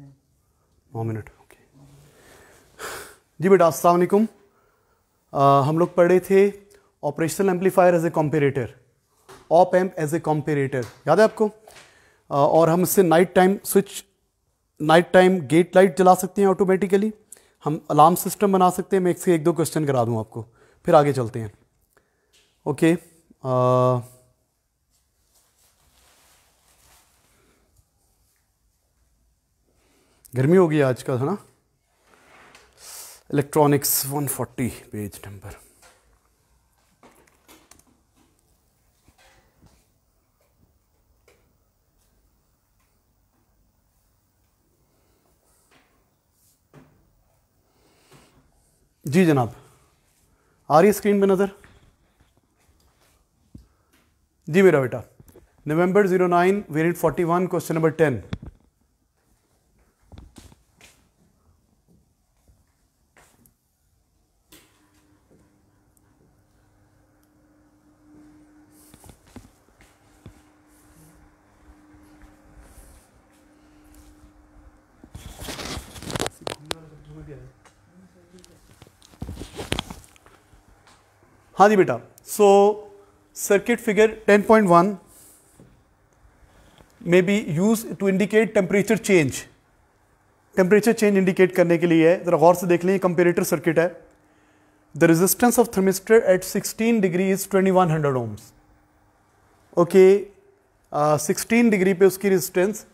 नौ minute okay जी बेटा असलकुम हम लोग पढ़े थे operational amplifier as a comparator op amp as a comparator याद है आपको आ, और हम इससे night time switch night time gate light जला सकते हैं ऑटोमेटिकली हम अलार्म सिस्टम बना सकते हैं मैं एक से एक दो क्वेश्चन करा दूँ आपको फिर आगे चलते हैं ओके okay, गर्मी होगी आज का है ना इलेक्ट्रॉनिक्स 140 पेज नंबर जी जनाब आ रही है स्क्रीन पे नज़र जी मेरा बेटा नवंबर 09 nine variant forty one question number ten हाँ जी बेटा so circuit figure ten point one may be use to indicate temperature change temperature change indicate करने के लिए है जरा गौर से देख लें कंपेरेटर सर्किट है the resistance of thermistor at sixteen degree is twenty one hundred ohms okay sixteen degree पे उसकी रेजिस्टेंस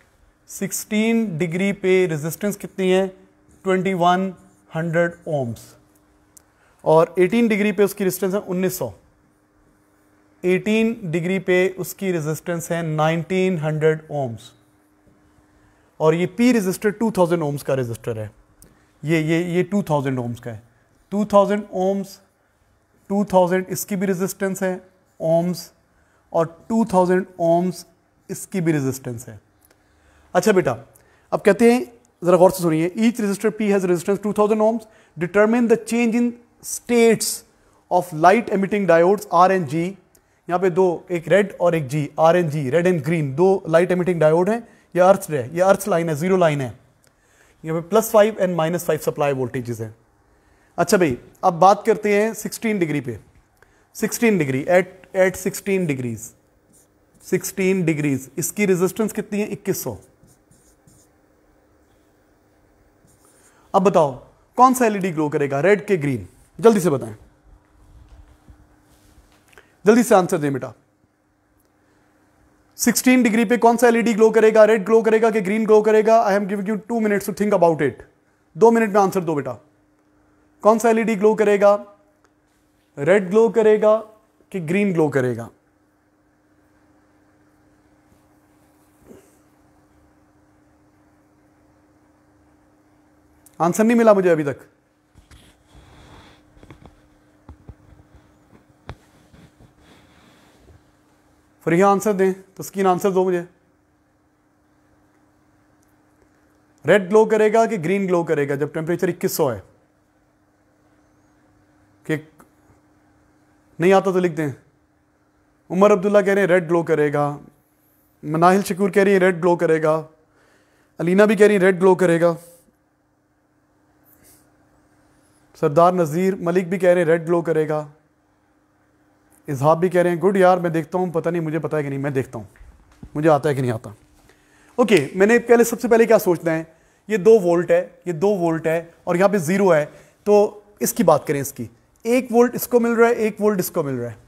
सिक्सटीन डिग्री पे रेजिस्टेंस कितनी है ट्वेंटी वन ओम्स और 18 डिग्री पे उसकी रेजिस्टेंस है 1900 18 डिग्री पे उसकी रेजिस्टेंस है 1900 ओम्स और ये पी रजिस्टर 2000 ओम्स का रजिस्टर है ये ये ये 2000 ओम्स का है 2000 ओम्स 2000 इसकी भी रेजिस्टेंस है ओम्स और 2000 ओम्स इसकी भी रेजिस्टेंस है अच्छा बेटा अब कहते हैं ज़रा गौर से सुनिए each resistor P has resistance 2000 ohms determine the change in states of light emitting diodes R and G यहाँ पे दो एक रेड और एक G R and G red and green दो लाइट एमिटिंग डायोड हैं यह अर्थ है यह अर्थ लाइन है जीरो लाइन है यहाँ पे plus five and minus five supply voltages हैं अच्छा भाई अब बात करते हैं सिक्सटीन डिग्री पे sixteen degree at at sixteen degrees sixteen degrees इसकी रेजिस्टेंस कितनी है इक्कीस सौ अब बताओ कौन सा एलईडी ग्लो करेगा रेड के ग्रीन जल्दी से बताएं जल्दी से आंसर दें बेटा 16 डिग्री पे कौन सा एलईडी ग्लो करेगा रेड ग्लो करेगा कि ग्रीन ग्लो करेगा I am giving you two minutes to think about it दो मिनट में आंसर दो बेटा कौन सा एलईडी ग्लो करेगा रेड ग्लो करेगा कि ग्रीन ग्लो करेगा आंसर नहीं मिला मुझे अभी तक फ्री आंसर दें तो तस्किन आंसर दो मुझे रेड ग्लो करेगा कि ग्रीन ग्लो करेगा जब टेम्परेचर 2100 है कि नहीं आता तो लिख दें उमर अब्दुल्ला कह रहे हैं रेड ग्लो करेगा मनाहिल शकूर कह रही है रेड ग्लो करेगा अलीना भी कह रही है रेड ग्लो करेगा सरदार नज़ीर मलिक भी कह रहे हैं रेड ग्लो करेगा इजहाब भी कह रहे हैं गुड यार मैं देखता हूँ पता नहीं मुझे पता है कि नहीं मैं देखता हूँ मुझे आता है कि नहीं आता ओके okay, मैंने पहले सबसे पहले क्या सोचना है ये दो वोल्ट है ये दो वोल्ट है और यहाँ पे ज़ीरो है तो इसकी बात करें इसकी एक वोल्ट इसको मिल रहा है एक वोल्ट इसको मिल रहा है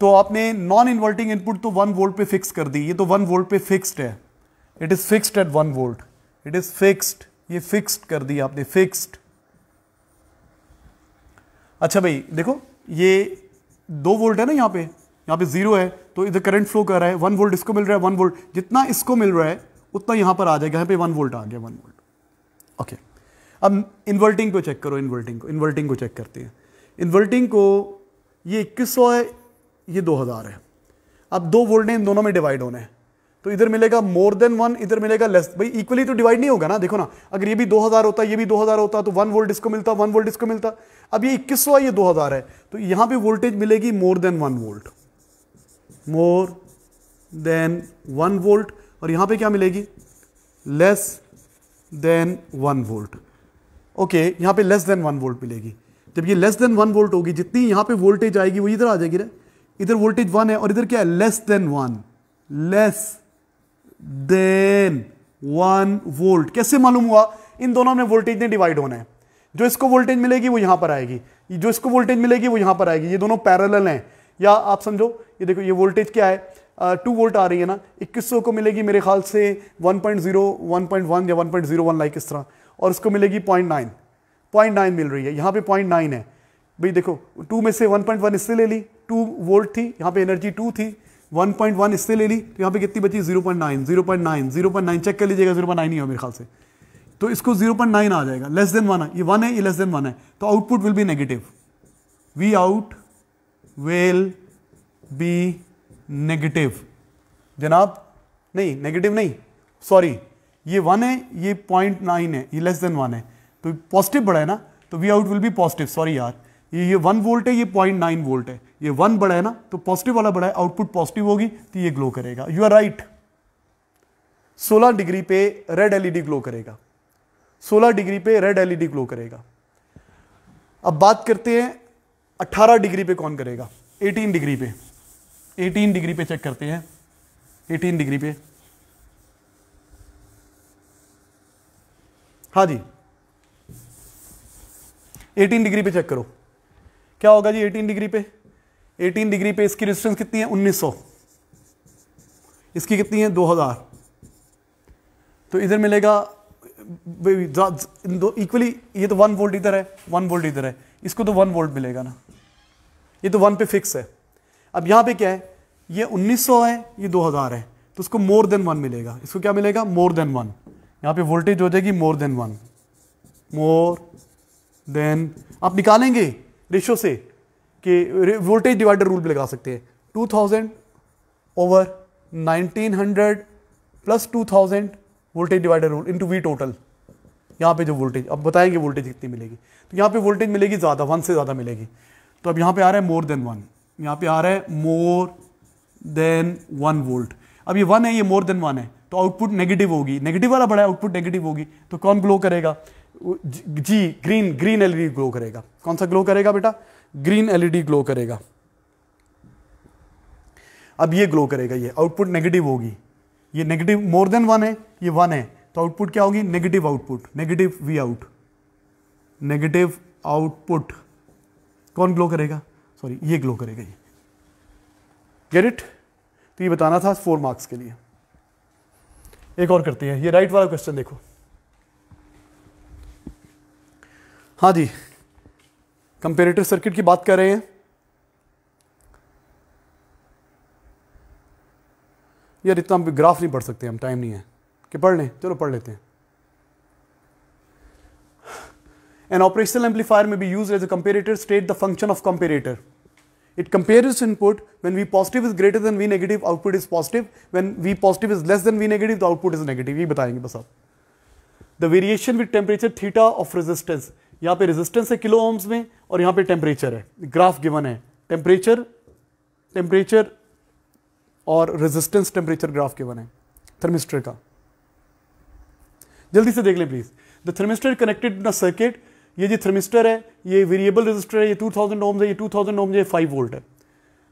तो आपने नॉन इन्वर्टिंग इनपुट तो वन वोल्ट पे फिक्स कर दी ये तो वन वोल्ट पे फिक्स्ड है it is fixed at one volt it is fixed ये फिक्स्ड कर दी आपने फिक्स्ड अच्छा भाई देखो ये दो वोल्ट है ना यहाँ पे यहाँ पे जीरो है तो इधर करंट फ्लो कर रहा है वन वोल्ट इसको मिल रहा है वन वोल्ट जितना इसको मिल रहा है उतना यहाँ पर आ जाएगा यहाँ पे वन वोल्ट आ गया वन वोल्ट ओके अब इन्वर्टिंग को चेक करो इन्वर्टिंग को इन्वर्टिंग को चेक करते हैं इन्वर्टिंग को ये इक्कीस सौ है ये दो हज़ार है अब दो वोल्ट इन दोनों में डिवाइड होने हैं तो इधर मिलेगा मोर देन वन इधर मिलेगा लेस भाई इक्वली तो डिवाइड नहीं होगा ना देखो ना अगर ये भी 2000 होता ये भी 2000 होता तो वन वोल्ट इसको मिलता वन वोल्ट इसको मिलता अब ये इक्कीसवा ये 2000 है तो यहां पे वोल्टेज मिलेगी more than one volt more than one volt और यहां पे क्या मिलेगी less than one volt okay यहां पे लेस देन वन वोल्ट मिलेगी जब ये लेस देन वन वोल्ट होगी जितनी यहां पे वोल्टेज आएगी वो इधर आ जाएगी ना इधर वोल्टेज वन है और इधर क्या है less than one less than one volt कैसे मालूम हुआ इन दोनों में वोल्टेज ने डिवाइड होना है जो इसको वोल्टेज मिलेगी वो यहाँ पर आएगी जो इसको वोल्टेज मिलेगी वो यहाँ पर आएगी ये दोनों पैरल हैं या आप समझो ये देखो ये वोल्टेज क्या है टू uh, वोल्ट आ रही है ना इक्कीस को मिलेगी मेरे ख्याल से 1.0, 1.1 या 1.01 लाइक इस तरह और उसको मिलेगी 0.9, 0.9 मिल रही है यहाँ पे 0.9 है भाई देखो टू में से 1.1 इससे ले ली टू वोल्ट थी यहाँ पे एनर्जी टू थी 1.1 इससे ले ली तो यहाँ पे कितनी बची 0.9, 0.9, 0.9 चेक कर लीजिएगा जीरो ही हो मेरे ख्याल से तो इसको 0.9 आ जाएगा लेस देन वन है ये वन है ये लेस देन वन है तो output will be negative V out will be negative जनाब नहीं नेगेटिव नहीं सॉरी ये वन है ये पॉइंट नाइन है ये लेस देन वन है तो पॉजिटिव बड़ा है ना तो V out will be positive sorry यार ये ये वन वोल्ट है ये पॉइंट नाइन वोल्ट है ये वन बड़ा है ना तो पॉजिटिव वाला बड़ा है आउटपुट पॉजिटिव होगी तो ये ग्लो करेगा यू आर राइट सोलह डिग्री पे रेड एलईडी ग्लो करेगा 16 डिग्री पे रेड एलईडी ग्लो करेगा अब बात करते हैं 18 डिग्री पे कौन करेगा 18 डिग्री पे 18 डिग्री पे चेक करते हैं 18 डिग्री पे हाँ जी 18 डिग्री पे चेक करो क्या होगा जी 18 डिग्री पे 18 डिग्री पे इसकी रेजिस्टेंस कितनी है 1900 इसकी कितनी है 2000 तो इधर मिलेगा दो इक्वली ये तो वन वोल्ट इधर है वन वोल्ट इधर है इसको तो वन वोल्ट मिलेगा ना ये तो वन पे फिक्स है अब यहां पे क्या है ये 1900 है ये 2000 है तो उसको मोर देन वन मिलेगा इसको क्या मिलेगा मोर देन वन यहां पे वोल्टेज हो जाएगी more than one more than आप निकालेंगे रेशो से कि वोल्टेज डिवाइडर रूल पर लगा सकते हैं 2000 over 1900 plus 2000 voltage divider rule into V total यहाँ पे जो वोल्टेज अब बताएंगे वोल्टेज कितनी मिलेगी तो यहाँ पे वोल्टेज मिलेगी ज़्यादा वन से ज़्यादा मिलेगी तो अब यहाँ पे आ रहा है मोर देन वन यहाँ पे आ रहा है मोर देन वन वोल्ट अब ये वन है ये मोर देन वन है तो आउटपुट नेगेटिव होगी नेगेटिव वाला बड़ा है आउटपुट नेगेटिव होगी तो कौन ग्लो करेगा जी ग्रीन ग्रीन एल ग्लो करेगा कौन सा ग्लो करेगा बेटा ग्रीन एल ग्लो करेगा अब ये ग्लो करेगा ये आउटपुट नेगेटिव होगी ये नेगेटिव मोर देन वन है ये वन है तो आउटपुट क्या होगी negative output negative V out negative output कौन ग्लो करेगा सॉरी ये ग्लो करेगा ये गेट इट तो ये बताना था फोर मार्क्स के लिए एक और करते हैं ये राइट वाला क्वेश्चन देखो हाँ जी कंपेरेटिव सर्किट की बात कर रहे हैं यार इतना ग्राफ नहीं पढ़ सकते हम टाइम नहीं है कि पढ़ लें चलो पढ़ लेते हैं एन ऑपरेशनल एम्पलीफायर में be use as comparator state the function of comparator it compare input when V positive is greater than V negative output is positive when V positive is less than V negative the output is negative ये बताएंगे बस आप the variation with temperature theta of resistance यहां पे resistance है kilo ohms में और यहां पे टेम्परेचर है ग्राफ गिवन है टेम्परेचर टेम्परेचर और रेजिस्टेंस टेम्परेचर ग्राफ के बने थर्मिस्टर का जल्दी से देख लें please the thermistor connected the circuit ये जो थर्मिस्टर है ये वेरिएबल रजिस्टर है ये 2000 थाउजेंड ओम्स है ये 2000 थाउजेंड ओम्स है फाइव वोल्ट है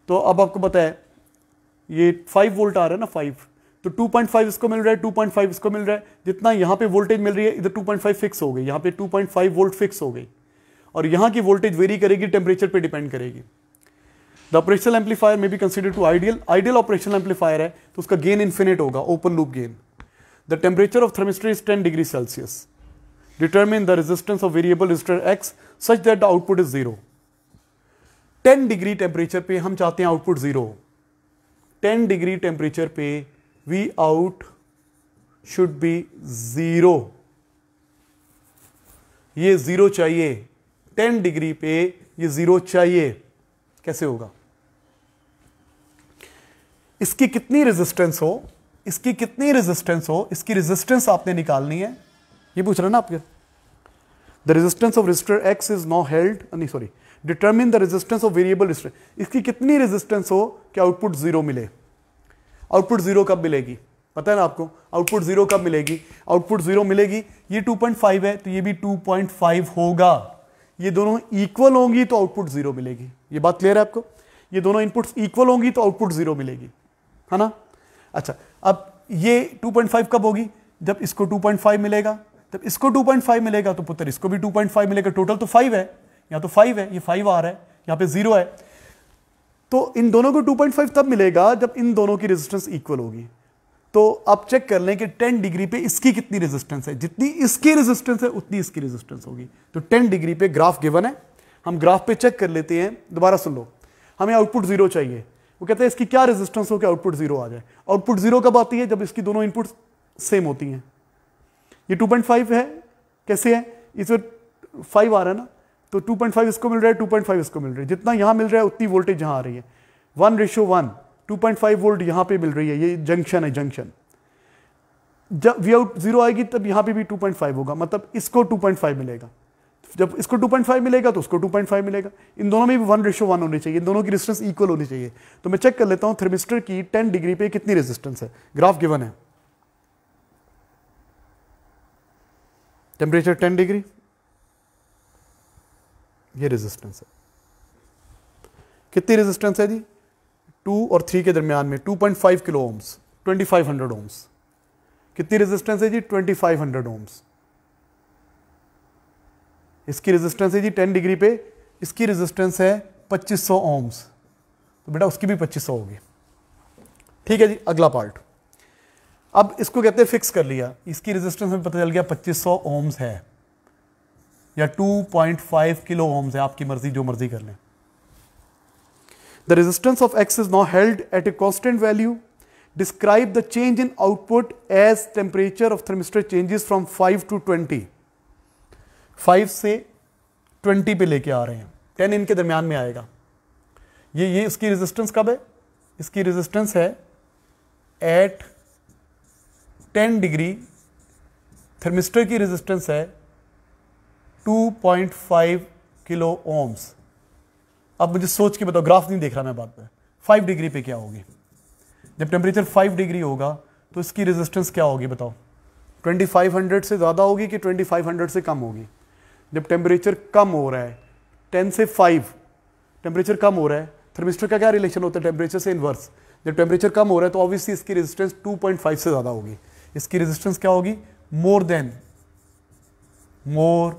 तो अब आपको पता है ये फाइव वोल्ट आ रहा है ना फाइव तो 2.5 इसको मिल रहा है 2.5 इसको मिल रहा है जितना यहाँ पे वोल्टेज मिल रही है इधर 2.5 फिक्स हो गई यहाँ पे 2.5 वोल्ट फिक्स हो गई और यहाँ की वोल्टेज वेरी करेगी टेम्परेचर पे डिपेंड करेगी द ऑपरेशनल एम्पलीफायर में be consider to ideal ideal operational amplifier है तो उसका गेन इन्फिनेट होगा open loop gain the temperature of thermistor is ten degree Celsius determine the resistance of variable resistor X such that the output is zero ten degree temperature पे हम चाहते हैं output zero ten degree temperature पे V out should be zero ये zero चाहिए ten degree पे ये zero चाहिए कैसे होगा इसकी कितनी रेजिस्टेंस हो इसकी कितनी रेजिस्टेंस हो इसकी रेजिस्टेंस आपने निकालनी है ये पूछ रहे ना आपके the resistance of resistor X is not held नहीं sorry determine the resistance of variable resistor इसकी कितनी रेजिस्टेंस हो कि आउटपुट जीरो मिले आउटपुट जीरो कब मिलेगी पता है ना आपको आउटपुट जीरो कब मिलेगी आउटपुट जीरो मिलेगी ये 2.5 है तो ये भी 2.5 होगा ये दोनों इक्वल होंगी तो आउटपुट जीरो मिलेगी ये बात क्लियर है आपको ये दोनों इनपुट्स इक्वल होंगी तो आउटपुट जीरो मिलेगी है ना अच्छा अब ये 2.5 कब होगी जब इसको 2.5 मिलेगा जब इसको 2.5 मिलेगा तो पुत्र इसको भी 2.5 मिलेगा टोटल तो 5 है या तो 5 है ये 5 आ रहा है यहाँ पे जीरो है तो इन दोनों को 2.5 तब मिलेगा जब इन दोनों की रेजिस्टेंस इक्वल होगी तो आप चेक कर लें कि 10 डिग्री पे इसकी कितनी रेजिस्टेंस है जितनी इसकी रेजिस्टेंस है उतनी इसकी रेजिस्टेंस होगी तो 10 डिग्री पे ग्राफ गिवन है हम ग्राफ पे चेक कर लेते हैं दोबारा सुन लो हमें आउटपुट जीरो चाहिए वो कहते हैं इसकी क्या रेजिस्टेंस हो कि आउटपुट जीरो आ जाए आउटपुट जीरो कब आती है जब इसकी दोनों इनपुट सेम होती हैं ये 2.5 है कैसे है इसमें फाइव आ रहा है ना तो 2.5 इसको मिल रहा है 2.5 इसको मिल रहा है जितना यहाँ मिल रहा है उतनी वोल्टेज यहाँ आ रही है one ratio one two volt यहाँ पर मिल रही है ये जंक्शन है जंक्शन जब वी आउट जीरो आएगी तब यहाँ पे भी 2.5 होगा मतलब इसको 2.5 मिलेगा जब इसको 2.5 मिलेगा तो उसको 2.5 मिलेगा इन दोनों में भी वन रेशो वन होनी चाहिए इन दोनों की रेजिस्टेंस इक्वल होनी चाहिए तो मैं चेक कर लेता हूं थर्मिस्टर की 10 डिग्री पे कितनी रेजिस्टेंस है ग्राफ गिवन है टेम्परेचर 10 डिग्री ये रेजिस्टेंस है कितनी रेजिस्टेंस है जी टू और थ्री के दरमियान में 2.5 किलो ओम्स ट्वेंटी ओम्स कितनी रेजिस्टेंस है जी 2500 ओम्स इसकी रेजिस्टेंस है जी 10 डिग्री पे इसकी रेजिस्टेंस है 2500 ओम्स तो बेटा उसकी भी 2500 होगी ठीक है जी अगला पार्ट अब इसको कहते हैं फिक्स कर लिया इसकी रेजिस्टेंस में पता चल गया 2500 ओम्स है या 2.5 किलो ओम्स है आपकी मर्जी जो मर्जी कर लें the resistance of X is not held at a constant value describe the change in output as temperature of thermistor changes from five to twenty five से ट्वेंटी पे लेके आ रहे हैं टेन इनके दरमियान में आएगा ये ये इसकी रेजिस्टेंस कब है इसकी रेजिस्टेंस है एट टेन डिग्री थर्मिस्टर की रेजिस्टेंस है two point five kilo ohms अब मुझे सोच के बताओ ग्राफ नहीं देख रहा मैं बात पर फाइव डिग्री पे क्या होगी जब टेम्परेचर फाइव डिग्री होगा तो इसकी रेजिस्टेंस क्या होगी बताओ 2500 से ज़्यादा होगी कि 2500 से कम होगी जब टेम्परेचर कम हो रहा है टेन से फाइव टेम्परेचर कम हो रहा है थर्मिस्टर का क्या रिलेशन होता है टेम्परेचर से इनवर्स जब टेम्परेचर कम हो रहा है तो ऑब्वियसली इसकी रेजिस्टेंस 2.5 से ज़्यादा होगी इसकी रेजिस्टेंस क्या होगी मोर देन मोर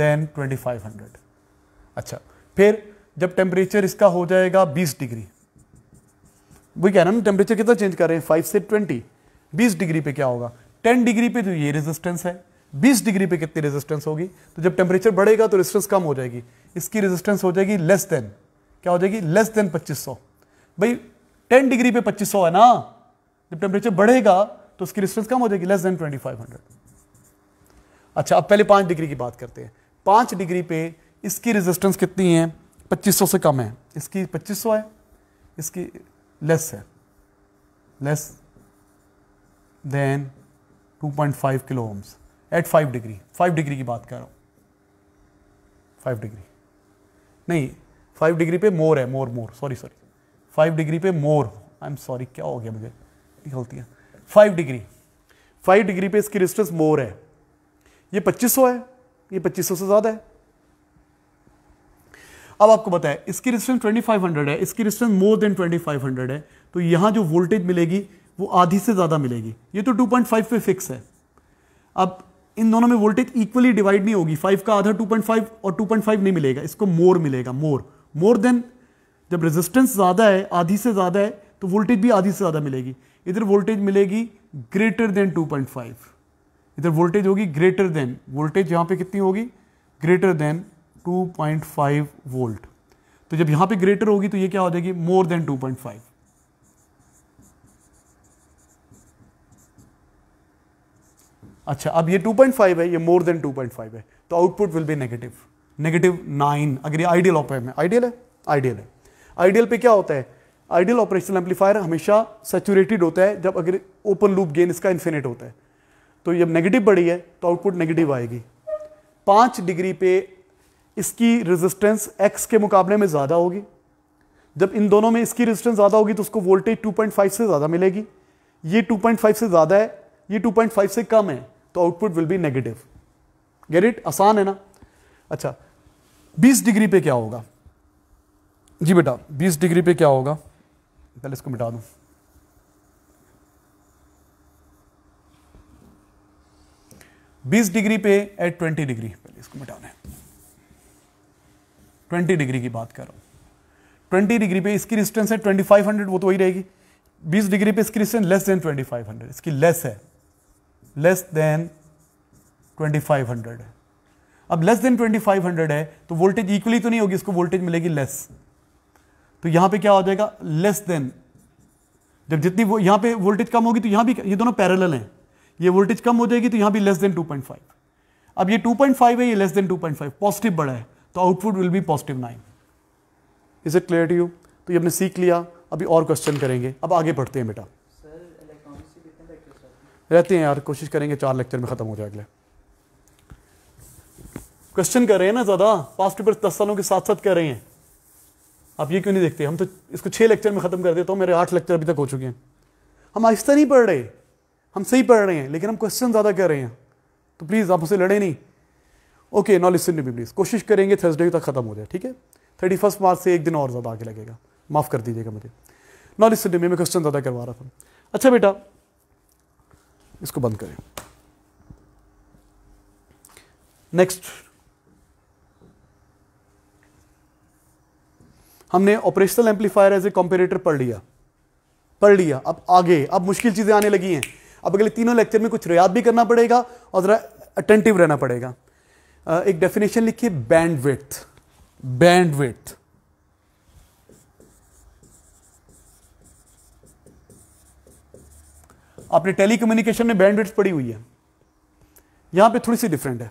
देन 2500 अच्छा फिर जब टेम्परेचर इसका हो जाएगा 20 डिग्री वही कह रहे हैं टेम्परेचर कितना चेंज कर रहे हैं 5 से 20 20 डिग्री पे क्या होगा 10 डिग्री पे तो ये रेजिस्टेंस है 20 डिग्री पे कितनी रेजिस्टेंस होगी तो जब टेम्परेचर बढ़ेगा तो रेजिस्टेंस कम हो जाएगी इसकी रेजिस्टेंस हो जाएगी लेस देन क्या हो जाएगी लेस देन 2500 भाई 10 डिग्री पे 2500 है ना जब टेम्परेचर बढ़ेगा तो उसकी रेजिस्टेंस कम हो जाएगी लेस देन 2500 अच्छा अब पहले पांच डिग्री की बात करते हैं पांच डिग्री पे इसकी रेजिस्टेंस कितनी है पच्चीस से कम है इसकी पच्चीस है इसकी लेस है less than two kilo ohms at five degree five degree की बात कर रहा हूँ फाइव डिग्री नहीं फाइव डिग्री पे मोर है more more sorry sorry five degree पे मोर आई एम सॉरी क्या हो गया मुझे गलती है फाइव डिग्री फाइव डिग्री पे इसकी डिस्टेंस मोर है ये पच्चीस सौ है ये पच्चीस सौ से ज़्यादा है अब आपको बताएं इसकी डिस्टेंस 2500 है इसकी डिस्टेंस मोर देन 2500 है तो यहां जो वोल्टेज मिलेगी वो आधी से ज़्यादा मिलेगी ये तो 2.5 पे फिक्स है अब इन दोनों में वोल्टेज इक्वली डिवाइड नहीं होगी फाइव का आधा 2.5 और 2.5 नहीं मिलेगा इसको मोर मिलेगा मोर मोर देन जब रेजिस्टेंस ज़्यादा है आधी से ज़्यादा है तो वोल्टेज भी आधी से ज़्यादा मिलेगी इधर वोल्टेज मिलेगी ग्रेटर देन 2.5 इधर वोल्टेज होगी ग्रेटर देन वोल्टेज यहां पे कितनी होगी ग्रेटर देन 2.5 वोल्ट तो जब यहां पे ग्रेटर होगी तो ये क्या हो जाएगी मोर देन 2.5 अच्छा अब ये 2.5 है ये मोर देन 2.5 है तो output will be negative negative nine अगर ये आइडियल ऑप में है आइडियल है आइडियल है आइडियल पे क्या होता है आइडियल ऑपरेशनल एम्पलीफायर हमेशा सेचूरेटेड होता है जब अगर ओपन लूप गेन इसका इन्फिनेट होता है तो जब नेगेटिव बढ़ी है तो आउटपुट नेगेटिव आएगी पाँच डिग्री पे इसकी रेजिस्टेंस एक्स के मुकाबले में ज़्यादा होगी जब इन दोनों में इसकी रेजिस्टेंस ज़्यादा होगी तो उसको वोल्टेज 2.5 से ज़्यादा मिलेगी ये 2.5 से ज़्यादा है ये 2.5 से कम है तो output will be negative get it आसान है ना अच्छा 20 डिग्री पे क्या होगा जी बेटा 20 डिग्री पे क्या होगा पहले इसको मिटा दूं बीस डिग्री पे एट ट्वेंटी डिग्री पहले इसको मिटाना है ट्वेंटी डिग्री की बात कर रहा हूं ट्वेंटी डिग्री पे इसकी डिस्टेंस है ट्वेंटी फाइव हंड्रेड वो तो वही रहेगी बीस डिग्री पे इसकी distance less than twenty five hundred इसकी लेस है लेस देन 2500 है अब लेस देन 2500 है तो वोल्टेज इक्वली तो नहीं होगी इसको वोल्टेज मिलेगी लेस तो यहां पे क्या हो जाएगा लेस देन जब जितनी वो यहां पे वोल्टेज कम होगी तो यहां भी ये दोनों पैरल हैं ये वोल्टेज कम हो जाएगी तो यहां भी लेस देन 2.5 अब ये 2.5 है ये लेस देन 2.5 पॉजिटिव बड़ा है तो output will be positive nine is it clear to you तो ये हमने सीख लिया अभी और क्वेश्चन करेंगे अब आगे बढ़ते हैं बेटा रहते हैं यार कोशिश करेंगे चार लेक्चर में ख़त्म हो जाए अगले क्वेश्चन कर रहे हैं ना ज़्यादा पास्ट पेपर दस सालों के साथ साथ कर रहे हैं आप ये क्यों नहीं देखते हम तो इसको छः लेक्चर में ख़त्म कर देता हूँ तो मेरे आठ लेक्चर अभी तक हो चुके हैं हम आहिस्ता नहीं पढ़ रहे हम सही पढ़ रहे हैं लेकिन हम क्वेश्चन ज़्यादा कर रहे हैं तो प्लीज़ आप उसे लड़े नहीं ओके नॉलेज सुन भी प्लीज़ कोशिश करेंगे थर्सडे तक ख़त्म हो जाए ठीक है थर्टी फर्स्ट मार्च से एक दिन और ज़्यादा आगे लगेगा माफ़ कर दीजिएगा मुझे नॉलेज सुनने में मैं क्वेश्चन ज़्यादा करवा रहा था अच्छा बेटा इसको बंद करें नेक्स्ट हमने operational amplifier as a comparator पढ़ लिया पढ़ लिया अब आगे अब मुश्किल चीज़ें आने लगी हैं अब अगले तीनों लेक्चर में कुछ रियाद भी करना पड़ेगा और ज़रा अटेंटिव रहना पड़ेगा एक डेफिनेशन लिखिए बैंड विथ आपने टेलीकम्युनिकेशन में बैंडविड्थ पड़ी हुई है यहां पे थोड़ी सी डिफरेंट है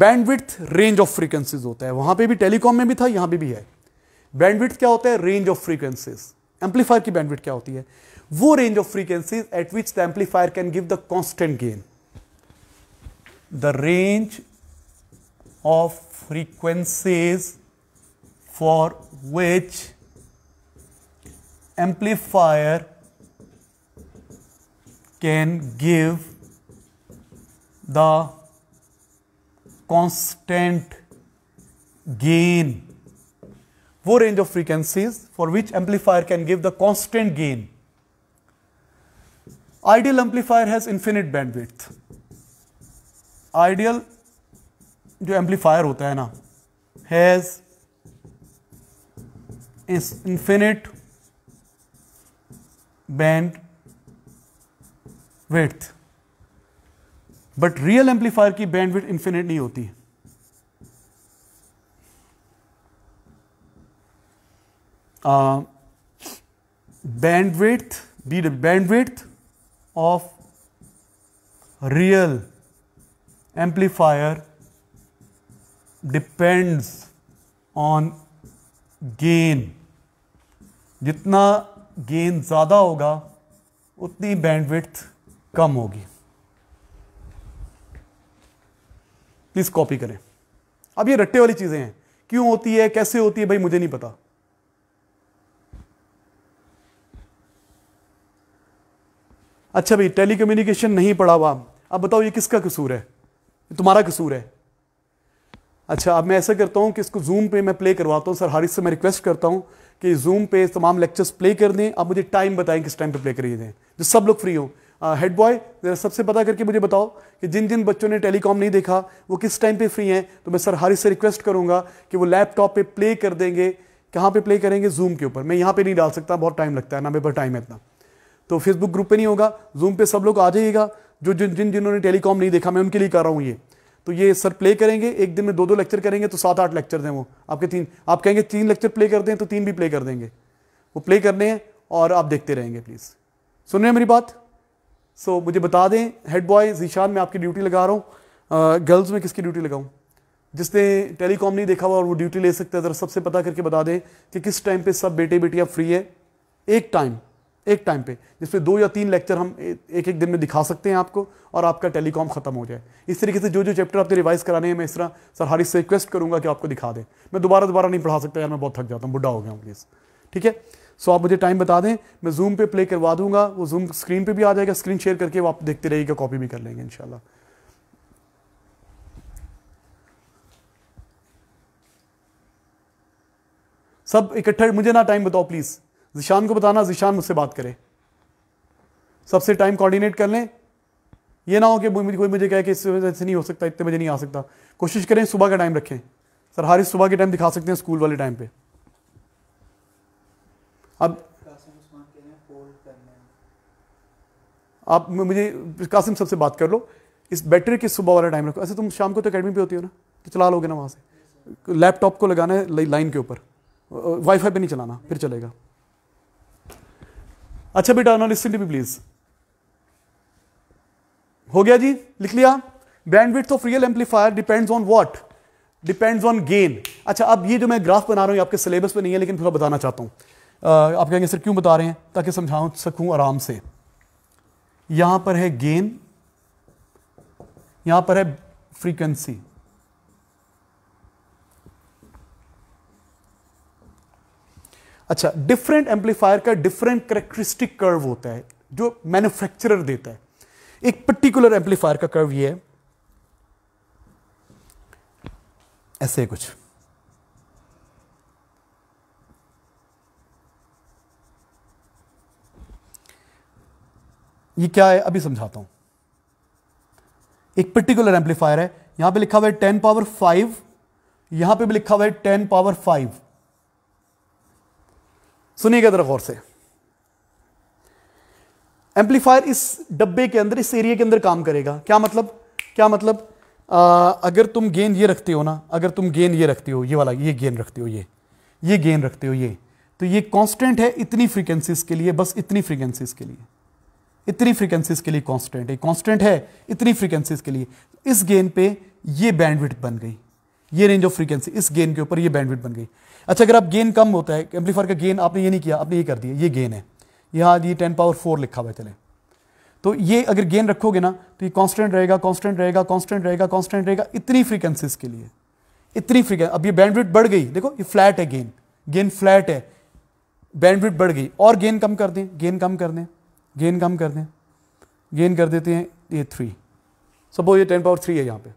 बैंडविड्थ रेंज ऑफ फ्रीक्वेंसीज होता है वहां पे भी टेलीकॉम में भी था यहां पे भी है बैंडविड्थ क्या होता है रेंज ऑफ फ्रीक्वेंसीज एम्पलीफायर की बैंडविड्थ क्या होती है वो range of frequencies at which the amplifier can give the constant gain the range of frequencies for which amplifier can give the constant gain वो range of frequencies for which amplifier can give the constant gain ideal amplifier has infinite bandwidth Ideal, जो amplifier होता है ना has infinite band width but real amplifier की bandwidth infinite नहीं होती है bandwidth be the bandwidth of real amplifier depends on gain जितना gain ज़्यादा होगा उतनी बैंडविड्थ कम होगी प्लीज कॉपी करें अब ये रट्टे वाली चीजें हैं क्यों होती है कैसे होती है भाई मुझे नहीं पता अच्छा भाई टेलीकम्युनिकेशन नहीं पढ़ा हुआ अब बताओ ये किसका कसूर है तुम्हारा कसूर है अच्छा अब मैं ऐसा करता हूं कि इसको जूम पे मैं प्ले करवाता हूं सर हारिस से मैं रिक्वेस्ट करता हूं कि जूम पे तमाम लेक्चर्स प्ले कर दें आप मुझे टाइम बताएं किस टाइम पे प्ले करिए दें जो सब लोग फ्री हों हेड बॉय ज़रा सबसे पता करके मुझे बताओ कि जिन जिन बच्चों ने टेलीकॉम नहीं देखा वो किस टाइम पे फ्री हैं तो मैं सर हारिस से रिक्वेस्ट करूँगा कि वो लैपटॉप पे प्ले कर देंगे कहाँ पे प्ले करेंगे जूम के ऊपर मैं यहाँ पे नहीं डाल सकता बहुत टाइम लगता है ना मेरे पास टाइम है इतना तो फेसबुक ग्रुप पे नहीं होगा जूम पे सब लोग आ जाइएगा जो जिन जिन जिन्होंने टेलीकॉम नहीं देखा मैं उनके लिए कर रहा हूँ ये तो ये सर प्ले करेंगे एक दिन में दो दो लेक्चर करेंगे तो सात आठ लेक्चर दें वो आपके तीन आप कहेंगे तीन लेक्चर प्ले कर दें तो तीन भी प्ले कर देंगे वो प्ले करने हैं और आप देखते रहेंगे प्लीज़ सुन रहे हैं मेरी बात सो so, मुझे बता दें हेड बॉय जीशान मैं आपकी ड्यूटी लगा रहा हूँ गर्ल्स में किसकी ड्यूटी लगाऊँ जिसने टेलीकॉम नहीं देखा हुआ और वो ड्यूटी ले सकते हैं ज़रा सबसे पता करके बता दें कि किस टाइम पे सब बेटे बेटियाँ फ्री है एक टाइम एक टाइम पे जिसमें दो या तीन लेक्चर हम एक एक दिन में दिखा सकते हैं आपको और आपका टेलीकॉम ख़त्म हो जाए इस तरीके से जो जो चैप्टर आपने रिवाइज कराने हैं मैं इस तरह सर हारिस से रिक्वेस्ट करूँगा कि आपको दिखा दें मैं दोबारा दोबारा नहीं पढ़ा सकता यार मैं बहुत थक जाता हूँ बुढ़ा हो गया हूँ प्लीज़ ठीक है सो आप मुझे टाइम बता दें मैं जूम पे प्ले करवा दूंगा वो जूम स्क्रीन पे भी आ जाएगा स्क्रीन शेयर करके वो आप देखते रहिएगा कॉपी भी कर लेंगे इनशाला सब इकट्ठा मुझे ना टाइम बताओ प्लीज़ जिशान को बताना जिशान मुझसे बात करे सबसे टाइम कोऑर्डिनेट कर लें ये ना हो कि कोई मुझे कहे कि इससे वजह से नहीं हो सकता इतने बजे नहीं आ सकता कोशिश करें सुबह का टाइम रखें सर हर सुबह के टाइम दिखा सकते हैं स्कूल वाले टाइम पर अब आप मुझे कासिम सबसे बात कर लो इस बैटरी के सुबह वाला टाइम रखो ऐसे तुम शाम को तो अकेडमी पे होती हो ना तो चला लोगे ना वहाँ से लैपटॉप को लगाना है लाइन के ऊपर वाईफाई पे नहीं चलाना फिर चलेगा अच्छा बेटा ना लिसन प्लीज हो गया जी लिख लिया width of real amplifier depends on what depends on gain अच्छा अब ये जो मैं ग्राफ बना रहा हूँ आपके सिलेबस पर नहीं है लेकिन थोड़ा बताना चाहता हूँ आप कहेंगे सर क्यों बता रहे हैं ताकि समझा सकूं आराम से यहां पर है गेन यहां पर है फ्रीक्वेंसी अच्छा डिफरेंट एम्पलीफायर का डिफरेंट करेक्टरिस्टिक कर्व होता है जो मैन्युफैक्चरर देता है एक पर्टिकुलर एम्पलीफायर का कर्व ये है ऐसे कुछ ये क्या है अभी समझाता हूं एक पर्टिकुलर एम्पलीफायर है यहां पे लिखा हुआ है टेन पावर फाइव यहां पे भी लिखा हुआ है टेन पावर फाइव सुनिएगा जरा गौर से एम्पलीफायर इस डब्बे के अंदर इस एरिया के अंदर काम करेगा क्या मतलब क्या मतलब आ, अगर तुम गेंद ये रखते हो ना अगर तुम गेंद ये रखते हो ये वाला ये गेंद रखते हो ये ये गेंद रखते हो ये तो ये कांस्टेंट है इतनी फ्रीक्वेंसीज के लिए बस इतनी फ्रीक्वेंसीज के लिए इतनी फ्रीक्वेंसीज के लिए कांस्टेंट है कांस्टेंट है इतनी फ्रीक्वेंसीज के लिए इस गेन पे ये बैंडविट बन गई ये रेंज ऑफ फ्रीक्वेंसी इस गेन के ऊपर ये बैंडविट बन गई अच्छा अगर आप गेन कम होता है एम्पलीफायर का गेन आपने ये नहीं किया आपने ये कर दिया ये गेन है यहाँ ये टेन पावर फोर लिखा हुआ है चले तो ये अगर गेन रखोगे ना तो ये कॉन्स्टेंट रहेगा कॉन्स्टेंट रहेगा कॉन्स्टेंट रहेगा कॉन्स्टेंट रहेगा इतनी फ्रीक्वेंसीज के लिए इतनी फ्रीक्वेंसी अब ये बैंडविट बढ़ गई देखो ये फ्लैट है गेन गेन फ्लैट है बैंडविट बढ़ गई और गेन कम कर दें गेन कम कर दें गेन कम कर दें गेन कर देते हैं ये थ्री सपोज ये टेन पावर थ्री है यहाँ पे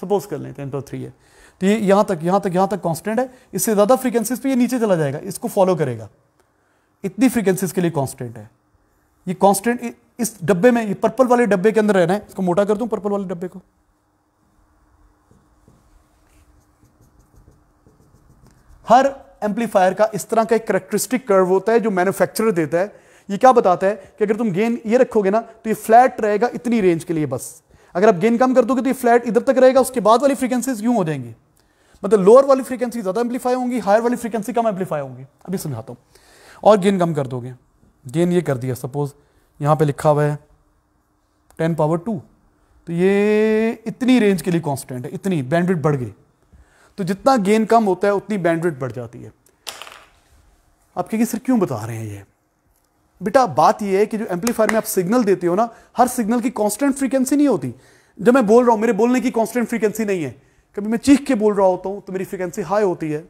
सपोज कर लें टेन पावर थ्री है तो ये यहाँ तक यहाँ तक यहाँ तक कांस्टेंट है इससे ज़्यादा फ्रिक्वेंसीज पे ये नीचे चला जाएगा इसको फॉलो करेगा इतनी फ्रिक्वेंसीज के लिए कांस्टेंट है ये कांस्टेंट इस डब्बे में ये पर्पल वाले डब्बे के अंदर रहना है इसको मोटा कर दूँ पर्पल वाले डब्बे को हर एम्पलीफायर का इस तरह का एक करेक्टरिस्टिक कर्व होता है जो मैन्युफैक्चरर देता है ये क्या बताता है कि अगर तुम गेन ये रखोगे ना तो ये फ्लैट रहेगा इतनी रेंज के लिए बस अगर आप गेन कम कर दोगे तो ये फ्लैट इधर तक रहेगा उसके बाद वाली फ्रीक्वेंसीज क्यों हो जाएंगी मतलब लोअर वाली फ्रीक्वेंसी ज़्यादा एम्पलीफाई होंगी हायर वाली फ्रीक्वेंसी कम एम्पलीफाई होंगी अभी समझाता हूँ और गेन कम कर दोगे गेन ये कर दिया सपोज यहाँ पर लिखा हुआ है टेन पावर टू तो ये इतनी रेंज के लिए कॉन्स्टेंट है इतनी बैंडविड बढ़ गई तो जितना गेन कम होता है उतनी बैंडविड बढ़ जाती है आप कहेंगे सर क्यों बता रहे हैं ये बेटा बात यह है कि जो एम्पलीफायर में आप सिग्नल देते हो ना हर सिग्नल की कॉन्स्टेंट फ्रीक्वेंसी नहीं होती जब मैं बोल रहा हूं मेरे बोलने की कॉन्स्टेंट फ्रीक्वेंसी नहीं है कभी मैं चीख के बोल रहा होता हूं तो मेरी फ्रीक्वेंसी हाई होती है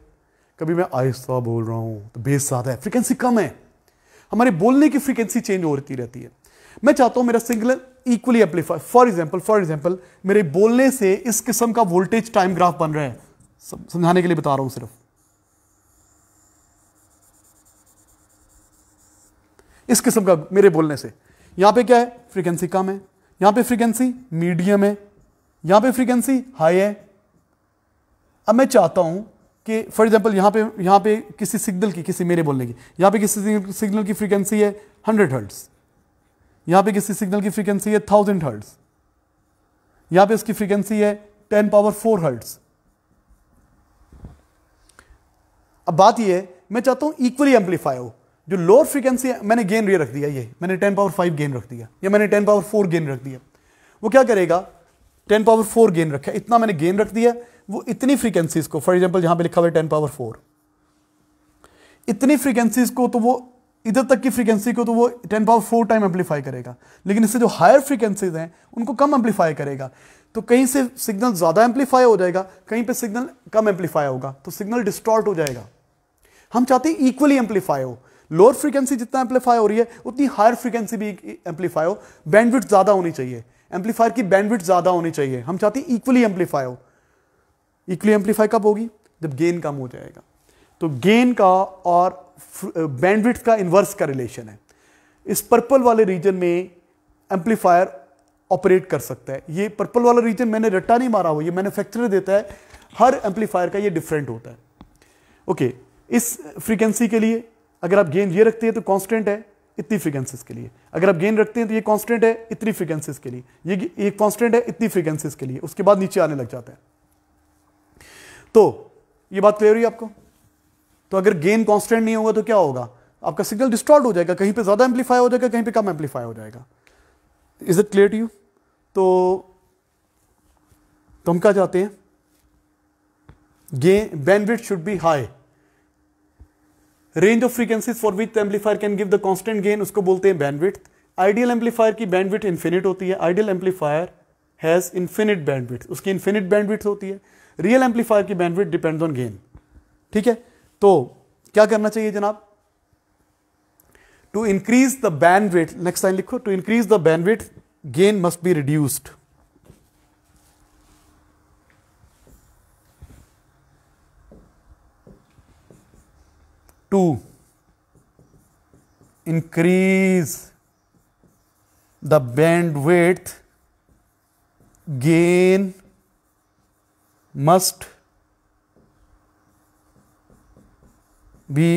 कभी मैं आहिस्ता बोल रहा हूं तो बेस ज्यादा है फ्रीक्वेंसी कम है हमारे बोलने की फ्रीक्वेंसी चेंज होती रहती है मैं चाहता हूं मेरा signal equally amplify for example for example मेरे बोलने से इस किस्म का वोल्टेज टाइम ग्राफ बन रहा है समझाने के लिए बता रहा हूं सिर्फ इस किस्म का मेरे बोलने से यहां पे क्या है फ्रीक्वेंसी कम है यहां पे फ्रीक्वेंसी मीडियम है यहां पे फ्रीक्वेंसी हाई है अब मैं चाहता हूं कि फॉर एग्जाम्पल यहां पे यहां पे किसी सिग्नल की किसी मेरे बोलने की यहां पे किसी सिग्नल की फ्रीक्वेंसी है हंड्रेड हर्ट्स यहां पे किसी सिग्नल की फ्रीक्वेंसी है थाउजेंड हर्ट्स यहां पे इसकी फ्रीक्वेंसी है टेन पावर फोर हर्ट्स अब बात यह है मैं चाहता हूं इक्वली एम्पलीफाई हो जो लोअर फ्रीक्वेंसी मैंने गेन ये रख दिया ये मैंने टेन पावर फाइव गेन रख दिया या मैंने टेन पावर फोर गेन रख दिया वो क्या करेगा टेन पावर फोर गेन रखा इतना मैंने गेन रख दिया वो इतनी फ्रीक्वेंसीज को फॉर एग्जाम्पल जहां पे लिखा हुआ है टेन पावर फोर इतनी फ्रीक्वेंसीज को तो वो इधर तक की फ्रीक्वेंसी को तो वो ten power four time amplify करेगा लेकिन इससे जो हायर फ्रीक्वेंसीज हैं उनको कम एम्पलीफाई करेगा तो कहीं से सिग्नल ज़्यादा एम्पलीफाई हो जाएगा कहीं पे सिग्नल कम एम्पलीफाई होगा तो सिग्नल डिस्टॉर्ट हो जाएगा हम चाहते हैं इक्वली एम्पलीफाई हो लोअर फ्रीक्वेंसी जितना एम्पलीफाई हो रही है उतनी हायर फ्रीक्वेंसी भी एम्पलीफाई हो बैंडविड्थ ज़्यादा होनी चाहिए एम्पलीफायर की बैंडविड्थ ज़्यादा होनी चाहिए हम चाहते हैं इक्वली एम्पलीफाई हो इक्वली एम्पलीफाई कब होगी जब गेन कम हो जाएगा तो गेन का और बैंडविड्थ का इन्वर्स का रिलेशन है इस पर्पल वाले रीजन में एम्पलीफायर ऑपरेट कर सकता है ये पर्पल वाला रीजन मैंने रट्टा नहीं मारा हो ये मैन्युफैक्चरर देता है हर एम्पलीफायर का ये डिफरेंट होता है ओके okay, इस फ्रीक्वेंसी के लिए अगर आप गेंद ये रखते हैं तो कॉन्स्टेंट है इतनी फ्रीक्वेंसीज के लिए अगर आप गेंद रखते हैं तो ये कॉन्स्टेंट है इतनी फ्रीक्वेंसीज के लिए ये ये कॉन्स्टेंट है इतनी फ्रीक्वेंसीज के लिए उसके बाद नीचे आने लग जाते हैं तो ये बात क्लियर हुई आपको तो अगर गेन कांस्टेंट नहीं होगा तो क्या होगा आपका सिग्नल डिस्टॉर्ट हो जाएगा कहीं पर ज़्यादा एम्पलीफाई हो जाएगा कहीं पर कम एम्पलीफाई हो जाएगा is it clear to you तो हम क्या चाहते हैं gain benefit should be high range of frequencies for which amplifier can give the constant gain उसको बोलते हैं बैंडविथ आइडियल एम्पलीफायर की बैंडविथ इन्फिनिट होती है ideal amplifier has infinite bandwidth उसकी इन्फिनिट बैंडविथ होती है रियल एम्पलीफायर की बैंडविथ डिपेंड्स ऑन गेन ठीक है तो क्या करना चाहिए जनाब to increase the bandwidth next time लिखो to increase the bandwidth gain must be reduced increase the the bandwidth gain must be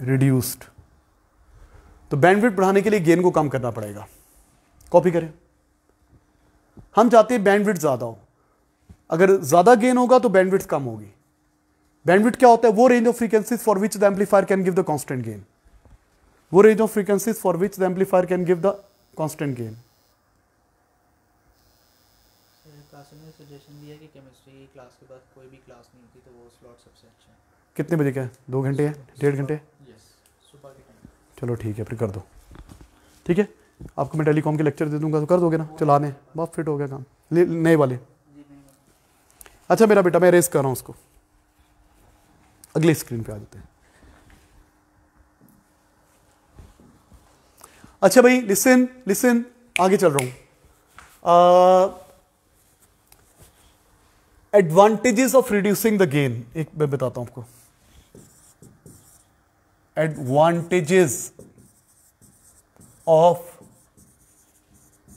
reduced तो बैंडविड्थ बढ़ाने के लिए गेन को कम करना पड़ेगा कॉपी करें हम चाहते हैं बैंडविड्थ ज़्यादा हो अगर ज़्यादा गेन होगा तो बैंडविड्थ कम होगी बैंडविट क्या होता है वो range of frequencies for which the amplifier can give the constant gain वो range of frequencies for which the amplifier can give the constant gain कितने बजे का है दो घंटे डेढ़ घंटे चलो ठीक है फिर कर दो ठीक है आपको मैं टेलीकॉम के लेक्चर दे दूंगा तो कर दोगे ना चलाने बहुत फिट हो गया काम नए वाले अच्छा मेरा बेटा मैं रेस कर रहा हूँ उसको अगले स्क्रीन पे आ जाते हैं अच्छा भाई लिसन लिसन आगे चल रहा हूं advantages of reducing the gain एक मैं बताता हूं आपको advantages of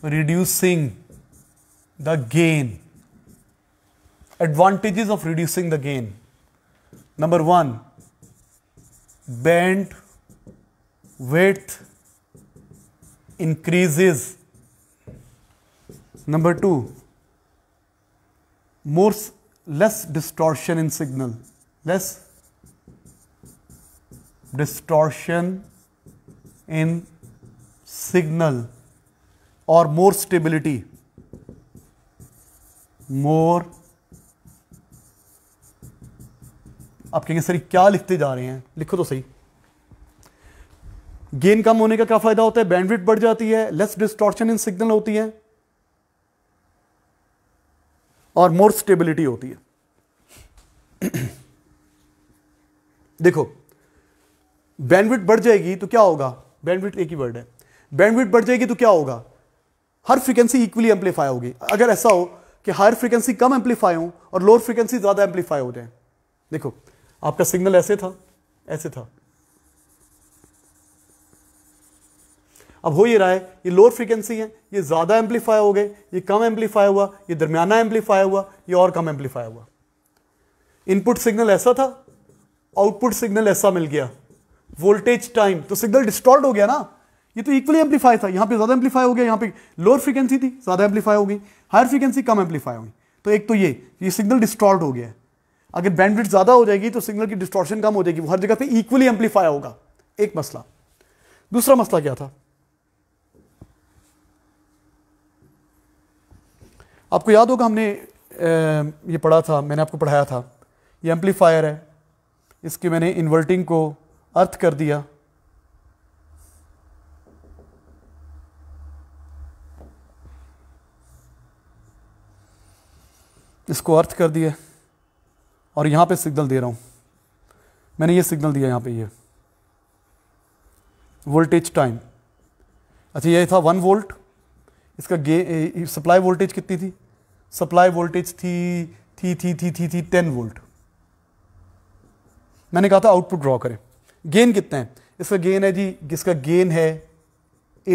reducing the gain advantages of reducing the gain Number one, band width increases. Number two, more less distortion in signal, less distortion in signal or more stability, more आप कहेंगे sir क्या लिखते जा रहे हैं लिखो तो सही गेन कम होने का क्या फायदा होता है बैंडविड बढ़ जाती है लेस डिस्टॉर्शन इन सिग्नल होती है और मोर स्टेबिलिटी होती है देखो बैंडविड बढ़ जाएगी तो क्या होगा बैंडविड एक ही वर्ड है बैंडविड बढ़ जाएगी तो क्या होगा हर फ्रीक्वेंसी इक्वली एम्पलीफाई होगी अगर ऐसा हो कि हायर फ्रीक्वेंसी कम एम्पलीफाई हो और लोअर फ्रीक्वेंसी ज़्यादा एम्पलीफाई हो जाए देखो आपका सिग्नल ऐसे था ऐसे था अब हो ये रहा है ये लोअर फ्रीक्वेंसी है ये ज़्यादा एम्पलीफाई हो गए ये कम एम्पलीफाई हुआ ये दरमियाना एम्पलीफाई हुआ ये और कम एम्पलीफाई हुआ इनपुट सिग्नल ऐसा था आउटपुट सिग्नल ऐसा मिल गया वोल्टेज टाइम तो सिग्नल डिस्टॉर्ट हो गया ना ये तो इक्वली एम्पलीफाई था यहां पे ज़्यादा एम्पलीफाई हो गया यहाँ पे लोअर फ्रीक्वेंसी थी ज़्यादा एम्पलीफाई हो गई हायर फ्रीक्वेंसी कम एम्पलीफाई हो गई तो एक तो ये ये सिग्नल डिस्टॉर्ट हो गया है अगर बैंडविड्थ ज़्यादा हो जाएगी तो सिग्नल की डिस्ट्रॉक्शन कम हो जाएगी वो हर जगह पे इक्वली एम्पलीफाई होगा एक मसला दूसरा मसला क्या था आपको याद होगा हमने ये पढ़ा था मैंने आपको पढ़ाया था ये एम्पलीफायर है इसके मैंने इन्वर्टिंग को अर्थ कर दिया इसको अर्थ कर दिया और यहाँ पे सिग्नल दे रहा हूँ मैंने ये सिग्नल दिया यहाँ पे ये वोल्टेज टाइम अच्छा ये था वन वोल्ट इसका गे सप्लाई वोल्टेज कितनी थी सप्लाई वोल्टेज थी थी थी थी थी थी टेन वोल्ट मैंने कहा था आउटपुट ड्रॉ करें गेन कितना है इसका गेन है जी इसका गेन है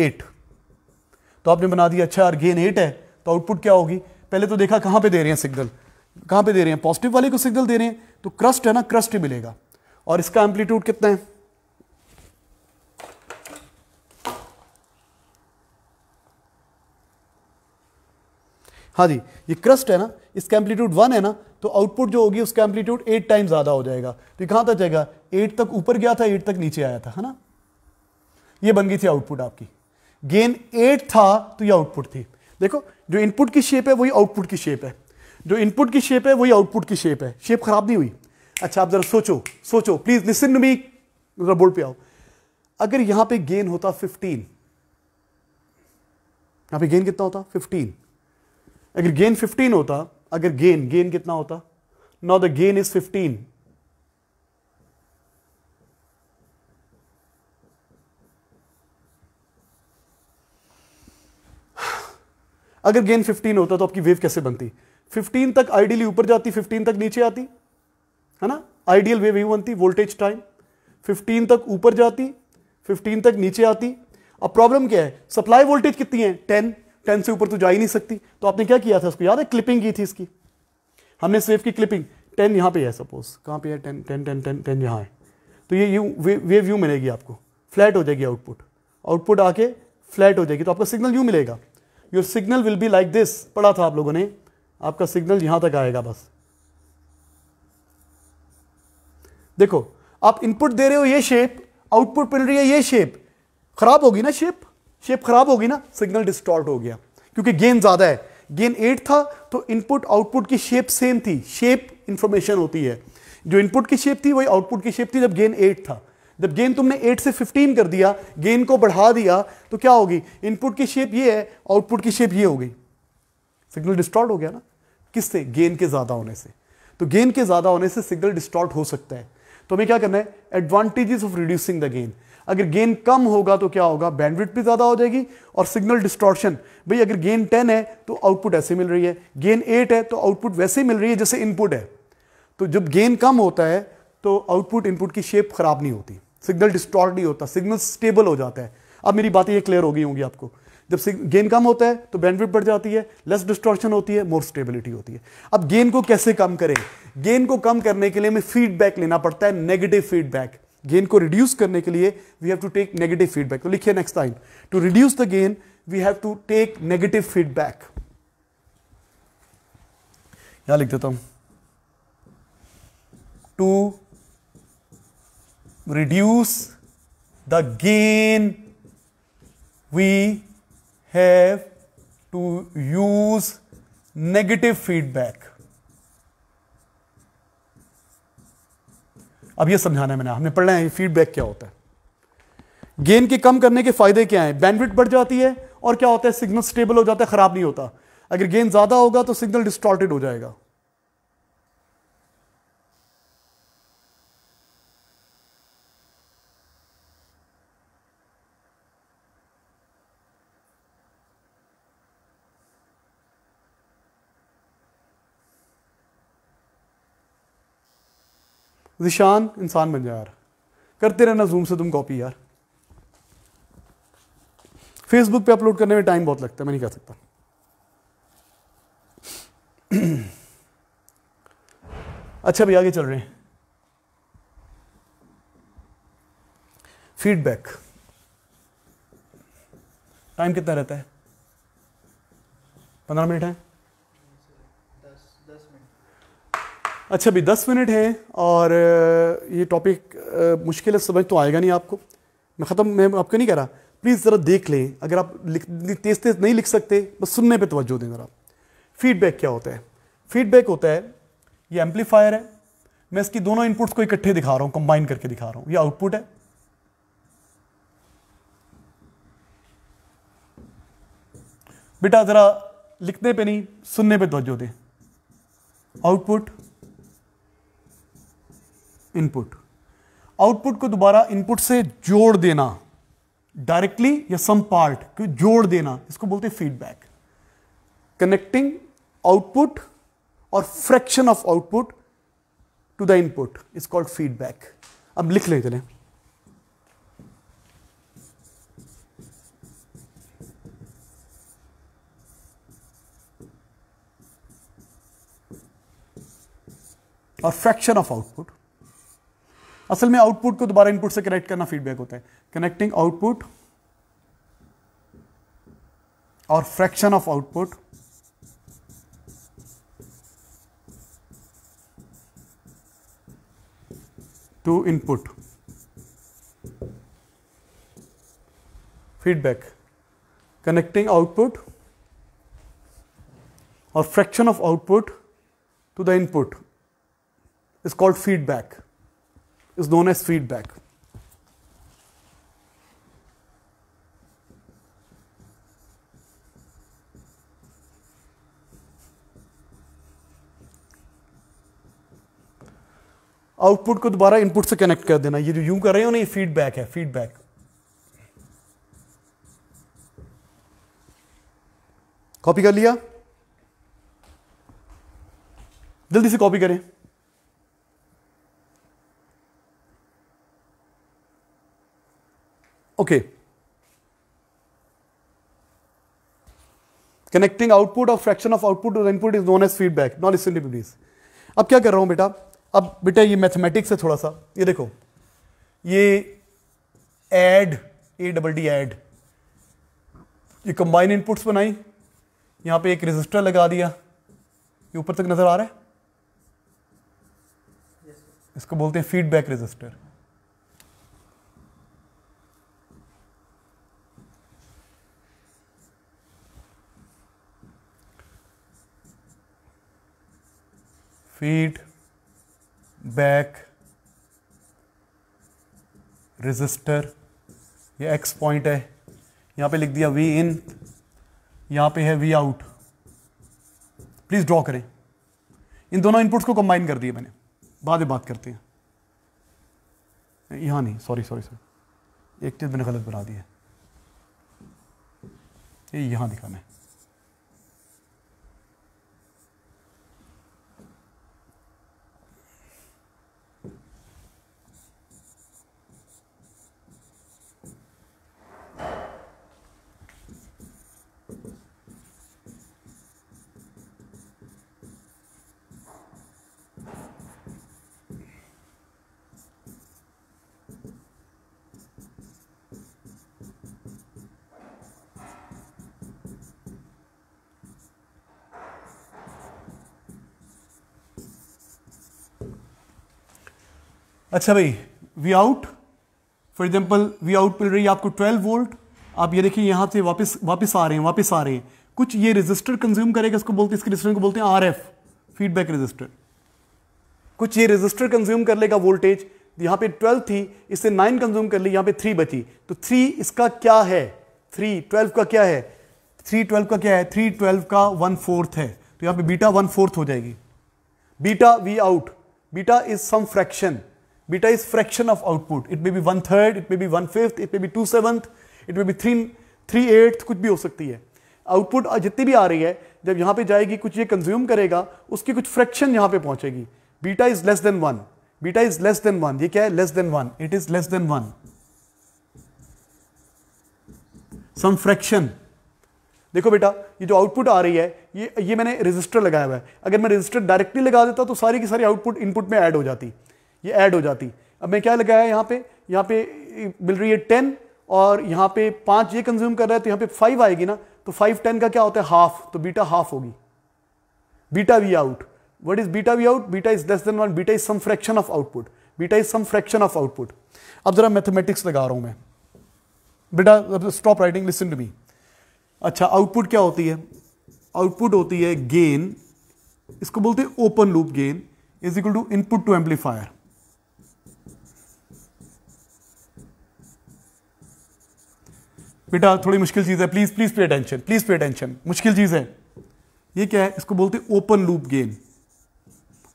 एट तो आपने बना दिया अच्छा यार गेन एट है तो आउटपुट क्या होगी पहले तो देखा कहाँ पे दे रहे हैं सिग्नल कहां पे दे रहे हैं पॉजिटिव वाले को सिग्नल दे रहे हैं तो क्रस्ट है ना क्रस्ट ही मिलेगा और इसका एम्पलीट्यूड कितना है हाँ जी ये क्रस्ट है ना इसका एम्पलीट्यूड वन है ना तो आउटपुट जो होगी उसका एम्पलीट्यूड एट टाइम ज़्यादा हो जाएगा तो कहां तक जाएगा एट तक ऊपर गया था एट तक नीचे आया था है ना ये बन गई थी आउटपुट आपकी गेन एट था तो ये आउटपुट थी देखो जो इनपुट की शेप है वही आउटपुट की शेप है जो इनपुट की शेप है वही आउटपुट की शेप है शेप खराब नहीं हुई अच्छा आप जरा सोचो सोचो प्लीज लिसन टू मी जरा बोर्ड पे आओ अगर यहां पे गेन होता 15 यहां पे गेन कितना होता 15 अगर गेन 15 होता अगर गेन गेन कितना होता नाउ द गेन इज 15 अगर गेन 15 होता तो आपकी वेव कैसे बनती फिफ्टीन तक आइडियली ऊपर जाती फिफ्टीन तक नीचे आती है ना आइडियल वेव यू बनती वोल्टेज टाइम फिफ्टीन तक ऊपर जाती फिफ्टीन तक नीचे आती अब प्रॉब्लम क्या है सप्लाई वोल्टेज कितनी है टेन टेन से ऊपर तो जा ही नहीं सकती तो आपने क्या किया था उसको याद है क्लिपिंग की थी इसकी हमने सेफ की क्लिपिंग टेन यहाँ पे है सपोज कहाँ पे है ten ten ten ten ten यहाँ है तो ये यू वे, व्यू मिलेगी आपको फ्लैट हो जाएगी आउटपुट आउटपुट आके फ्लैट हो जाएगी तो आपका सिग्नल यू मिलेगा your signal will be like this पढ़ा था आप लोगों ने आपका सिग्नल यहां तक आएगा बस देखो आप इनपुट दे रहे हो ये शेप आउटपुट मिल रही है ये शेप खराब होगी ना शेप शेप खराब होगी ना सिग्नल डिस्टॉर्ट हो गया क्योंकि गेन ज़्यादा है गेन एट था तो इनपुट आउटपुट की शेप सेम थी शेप इंफॉर्मेशन होती है जो इनपुट की शेप थी वही आउटपुट की शेप थी जब गेन एट था जब गेन तुमने 8 से 15 कर दिया गेन को बढ़ा दिया तो क्या होगी इनपुट की शेप ये है आउटपुट की शेप ये होगी सिग्नल डिस्टॉर्ट हो गया ना किससे गेन के ज़्यादा होने से तो गेन के ज़्यादा होने से सिग्नल डिस्टॉर्ट हो सकता है तो हमें क्या करना है advantages of reducing the gain अगर गेन कम होगा तो क्या होगा बैंडविड्थ भी ज़्यादा हो जाएगी और सिग्नल डिस्टॉर्शन भाई अगर गेन 10 है तो आउटपुट ऐसे मिल रही है गेन 8 है तो आउटपुट वैसे मिल रही है जैसे इनपुट है तो जब गेन कम होता है तो आउटपुट इनपुट की शेप खराब नहीं होती सिग्नल डिस्टॉर्ट नहीं होता सिग्नल स्टेबल हो जाता है अब मेरी बातें ये क्लियर हो गई होंगी आपको जब गेन कम होता है तो बैंडविड्थ बढ़ जाती है लेस डिस्ट्रॉक्शन होती है मोर स्टेबिलिटी होती है अब गेन को कैसे कम करें गेन को कम करने के लिए हमें फीडबैक लेना पड़ता है नेगेटिव फीडबैक गेन को रिड्यूस करने के लिए we have to take negative feedback तो लिखिए next time to reduce the gain we have to take negative feedback यहां लिख देता हूं to reduce the gain we have to use negative feedback. अब ये समझाना है मैंने हमने पढ़ना है फीडबैक क्या होता है गेन के कम करने के फायदे क्या हैं बैंडविड्थ बढ़ जाती है और क्या होता है सिग्नल स्टेबल हो जाता है खराब नहीं होता अगर गेन ज्यादा होगा तो सिग्नल डिस्टॉर्टेड हो जाएगा निशान इंसान बन जाए यार करते रहना जूम से तुम कॉपी यार फेसबुक पे अपलोड करने में टाइम बहुत लगता है मैं नहीं कर सकता अच्छा भैया आगे चल रहे हैं फीडबैक टाइम कितना रहता है पंद्रह मिनट है अच्छा अभी दस मिनट है और ये टॉपिक मुश्किल है समझ तो आएगा नहीं आपको मैं ख़त्म मैं आपको नहीं कह रहा प्लीज़ ज़रा देख लें अगर आप लिख तेज़ तेज़ नहीं लिख सकते बस सुनने पे तोज्जो दें ज़रा फीडबैक क्या होता है फीडबैक होता है ये एम्पलीफायर है मैं इसकी दोनों इनपुट्स को इकट्ठे दिखा रहा हूँ कंबाइन करके दिखा रहा हूँ ये आउटपुट है बेटा ज़रा लिखने पे नहीं सुनने पे तोज्जो दें आउटपुट इनपुट आउटपुट को दोबारा इनपुट से जोड़ देना डायरेक्टली या सम पार्ट को जोड़ देना इसको बोलते हैं फीडबैक कनेक्टिंग आउटपुट और fraction of output to the input is called feedback अब लिख ले चले और फ्रैक्शन ऑफ आउटपुट असल में आउटपुट को दोबारा इनपुट से कनेक्ट करना फीडबैक होता है कनेक्टिंग आउटपुट और fraction of output to input feedback connecting output और fraction of output to the input is called feedback is known as feedback. Output को दोबारा इनपुट से कनेक्ट कर देना ये जो यूं कर रहे हो ना ये फीडबैक है फीडबैक कॉपी कर लिया जल्दी से कॉपी करें Okay. कनेक्टिंग आउटपुट और फ्रैक्शन ऑफ आउटपुट और input is known as feedback now listen please अब क्या कर रहा हूँ बेटा अब बेटा ये मैथमेटिक्स है थोड़ा सा ये देखो ये add a double D add ये कंबाइन इनपुट्स बनाई यहाँ पे एक रजिस्टर लगा दिया ये ऊपर तक नज़र आ रहा है इसको बोलते हैं feedback resistor feedback resistor ये एक्स पॉइंट है यहाँ पे लिख दिया वी इन यहाँ पे है वी आउट प्लीज़ ड्रॉ करें इन दोनों इनपुट्स को कंबाइन कर दिए मैंने बाद में बात करते हैं यहाँ नहीं सॉरी सॉरी सॉरी एक चीज़ मैंने गलत बना दी है ये यहाँ दिखाना है अच्छा भाई V out for example V out मिल रही है आपको 12 वोल्ट आप ये देखिए यहाँ से वापस वापस आ रहे हैं वापस आ रहे हैं कुछ ये रजिस्टर कंज्यूम करेगा इसको बोलते हैं इसके रजिस्टर को बोलते हैं आर एफ फीडबैक रजिस्टर कुछ ये रजिस्टर कंज्यूम कर लेगा वोल्टेज यहाँ पे 12 थी इससे 9 कंज्यूम कर ली यहाँ पे 3 बची तो 3 इसका क्या है 3 12 का क्या है 3 12 का क्या है 3 12 का वन फोर्थ है तो यहाँ पे बीटा वन फोर्थ हो जाएगी beta V out beta is some fraction Beta is fraction of output. It may be one third, it may be one fifth, it may be two seventh, it may be three three eighth कुछ भी हो सकती है output जितनी भी आ रही है जब यहाँ पे जाएगी कुछ ये कंज्यूम करेगा उसकी कुछ फ्रैक्शन यहाँ पे पहुंचेगी beta is less than one beta is less than one ये क्या है less than one it is less than one some fraction देखो बेटा ये जो आउटपुट आ रही है ये ये मैंने रजिस्टर लगाया हुआ है अगर मैं रजिस्टर डायरेक्टली लगा देता तो सारी की सारी आउटपुट इनपुट में एड हो जाती है ये ऐड हो जाती अब मैं क्या लगाया यहाँ पे यहाँ पे मिल रही है टेन और यहाँ पे पाँच ये कंज्यूम कर रहा है तो यहाँ पे फाइव आएगी ना तो फाइव टेन का क्या होता है हाफ तो बीटा हाफ होगी beta V out what is beta V out beta is less than one beta is some fraction of output beta is some fraction of output अब जरा मैथमेटिक्स लगा रहा हूं मैं बेटा stop writing listen to me अच्छा output क्या होती है आउटपुट होती है गेन इसको बोलते हैं open loop gain is equal to input to amplifier बेटा थोड़ी मुश्किल चीज़ है please please pay attention please pay attention मुश्किल चीज़ है ये क्या है इसको बोलते हैं ओपन लूप गेन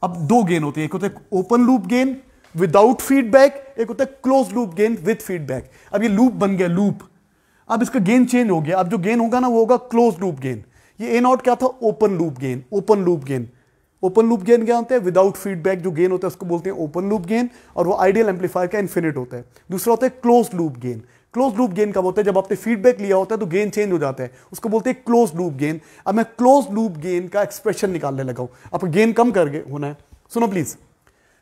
अब दो गेन होते हैं एक होता है open loop gain without feedback एक होता है close loop gain with feedback अब ये लूप बन गया लूप अब इसका गेन चेंज हो गया अब जो गेन होगा ना वो होगा क्लोज लूप गेन ये ए नॉट क्या था open loop gain open loop gain open loop gain क्या होता है विदाउट फीडबैक जो गेन होता है उसको बोलते हैं ओपन लूप गेन और वो आइडियल एम्पलीफायर का इन्फिनिट होता है दूसरा होता है close loop gain close loop gain कब होता है जब आपने फीडबैक लिया होता है तो गेन चेंज हो जाता है उसको बोलते हैं क्लोज लूप गेन अब मैं क्लोज लूप गेन का एक्सप्रेशन निकालने लगा हूं आपको गेन कम करके होना है सुनो please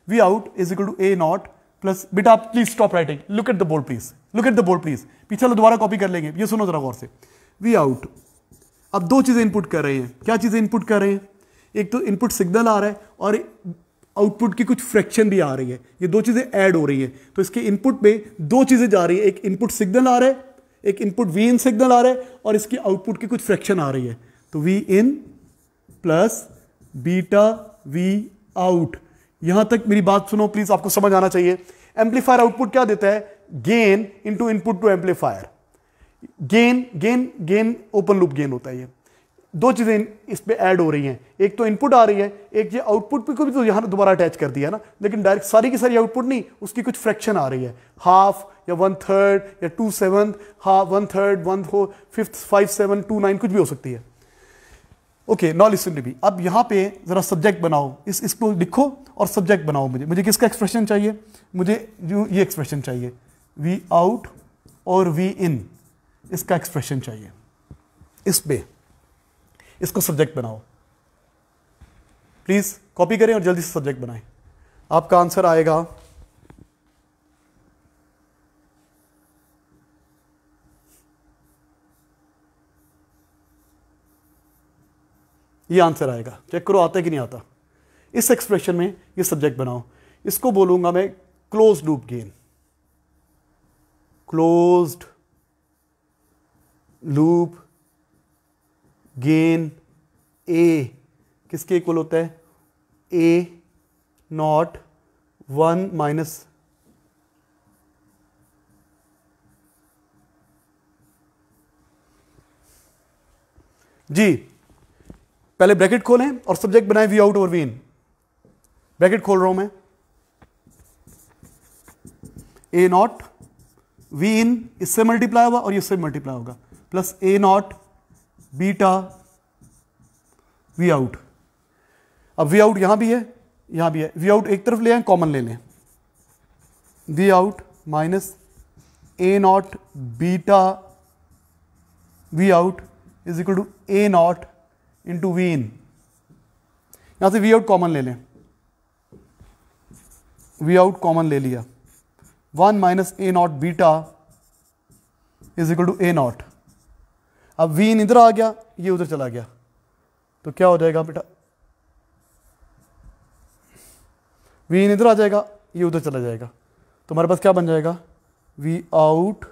V out is equal to A naught plus बेटा आप please stop writing look at the board please look at the board please पीछे लो दोबारा कॉपी कर लेंगे ये सुनो जरा गौर से वी आउट अब दो चीज़ें इनपुट कर रहे हैं क्या चीज़ें इनपुट कर रहे हैं एक तो इनपुट सिग्नल आ रहा है और आउटपुट की कुछ फ्रैक्शन भी आ रही है ये दो चीज़ें ऐड हो रही है तो इसके इनपुट में दो चीज़ें जा रही है एक इनपुट सिग्नल आ रहा है एक इनपुट वी इन सिग्नल आ रहा है और इसकी आउटपुट की कुछ फ्रैक्शन आ रही है तो V in plus beta V out यहां तक मेरी बात सुनो प्लीज आपको समझ आना चाहिए एम्पलीफायर आउटपुट क्या देता है gain into input to amplifier gain gain gain open loop gain होता है ये दो चीज़ें इस पर ऐड हो रही हैं एक तो इनपुट आ रही है एक ये आउटपुट को भी तो यहाँ दोबारा अटैच कर दिया ना लेकिन डायरेक्ट सारी की सारी आउटपुट नहीं उसकी कुछ फ्रैक्शन आ रही है हाफ या वन थर्ड या two seven half one third one four fifth five seven two nine कुछ भी हो सकती है ओके नॉ लिसन भी अब यहाँ पे ज़रा सब्जेक्ट बनाओ इस इसको लिखो और सब्जेक्ट बनाओ मुझे मुझे किसका एक्सप्रेशन चाहिए मुझे ये एक्सप्रेशन चाहिए वी आउट और वी इन इसका एक्सप्रेशन चाहिए इस पर इसको सब्जेक्ट बनाओ प्लीज़ कॉपी करें और जल्दी से सब्जेक्ट बनाएं आपका आंसर आएगा ये आंसर आएगा चेक करो आता कि नहीं आता इस एक्सप्रेशन में ये सब्जेक्ट बनाओ इसको बोलूंगा मैं close loop gain closed loop gain A किसके इक्वल होता है A not one minus G पहले ब्रैकेट खोलें और सब्जेक्ट बनाए वी आउट और वी इन ब्रैकेट खोल रहा हूं मैं ए नॉट वी इन इससे मल्टीप्लाई होगा और इससे मल्टीप्लाई होगा plus A naught beta V out अब वी आउट यहां भी है यहां भी है वी आउट एक तरफ ले आए कॉमन ले लें V out minus A naught beta V out is equal to A naught into V in यहां से वी आउट कॉमन ले लें वी आउट कॉमन ले लिया one minus A naught beta is equal to A not अब V in इधर आ गया ये उधर चला गया तो क्या हो जाएगा बेटा वीन इधर आ जाएगा ये उधर चला जाएगा तो हमारे पास क्या बन जाएगा V out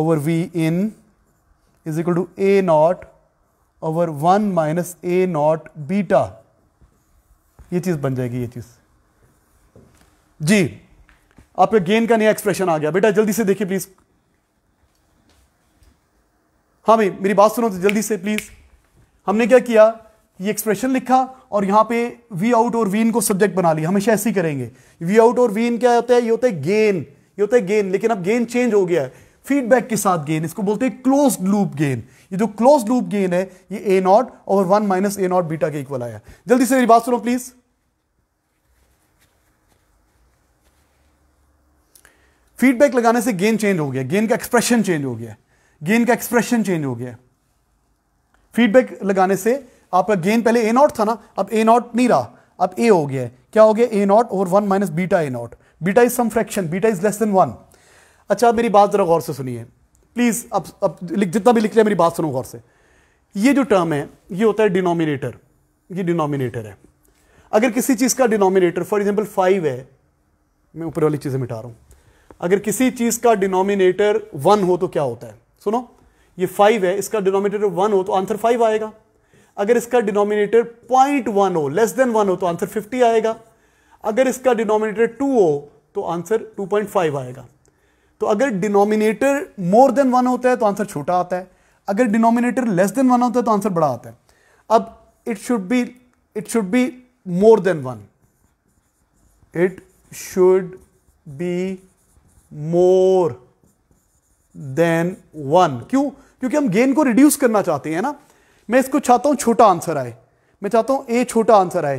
over V in is equal to A not over one minus A naught beta ये चीज़ बन जाएगी ये चीज़ जी आपके गेन का नया एक्सप्रेशन आ गया बेटा जल्दी से देखिए प्लीज़ हाँ भाई मेरी बात सुनो तो जल्दी से प्लीज़ हमने क्या किया ये एक्सप्रेशन लिखा और यहां पे वी आउट और वीन को सब्जेक्ट बना लिया हमेशा ऐसे ही करेंगे वी आउट और वीन क्या होता है ये होता है गेन ये होता है गेन लेकिन अब गेन चेंज हो गया है फीडबैक के साथ गेन इसको बोलते हैं क्लोज लूप गेन ये जो क्लोज लूप गेन है ये ए नॉट और one minus A naught beta के इक्वल आया जल्दी से मेरी बात सुनो प्लीज फीडबैक लगाने से गेन चेंज हो गया गेन का एक्सप्रेशन चेंज हो गया गेन का एक्सप्रेशन चेंज हो गया फीडबैक लगाने से आपका गेन पहले ए नॉट था ना अब ए नॉट नहीं रहा अब ए हो गया क्या हो गया ए नॉट और one minus beta A naught beta is some fraction beta is less than one अच्छा मेरी बात जरा गौर से सुनिए प्लीज़ अब अब लिख जितना भी लिख लिया मेरी बात सुनो गौर से ये जो टर्म है ये होता है डिनोमिनेटर ये डिनोमिनेटर है अगर किसी चीज़ का डिनोमिनेटर फॉर एग्जाम्पल फाइव है मैं ऊपर वाली चीज़ें मिटा रहा हूं अगर किसी चीज़ का डिनोमिनेटर वन हो तो क्या होता है सुनो ये फाइव है इसका डिनोमिनेटर वन हो तो आंसर फाइव आएगा अगर इसका डिनोमिनेटर पॉइंट वन हो लेस देन वन हो तो आंसर फिफ्टी आएगा अगर इसका डिनोमिनेटर टू हो तो आंसर टू पॉइंट फाइव आएगा तो अगर डिनोमिनेटर मोर देन वन होता है तो आंसर छोटा आता है अगर डिनोमिनेटर लेस देन वन होता है तो आंसर बड़ा आता है अब it should be it should be more than one it should be more than one क्यों क्योंकि हम गेन को रिड्यूस करना चाहते हैं ना मैं इसको चाहता हूं छोटा आंसर आए मैं चाहता हूं ए छोटा आंसर आए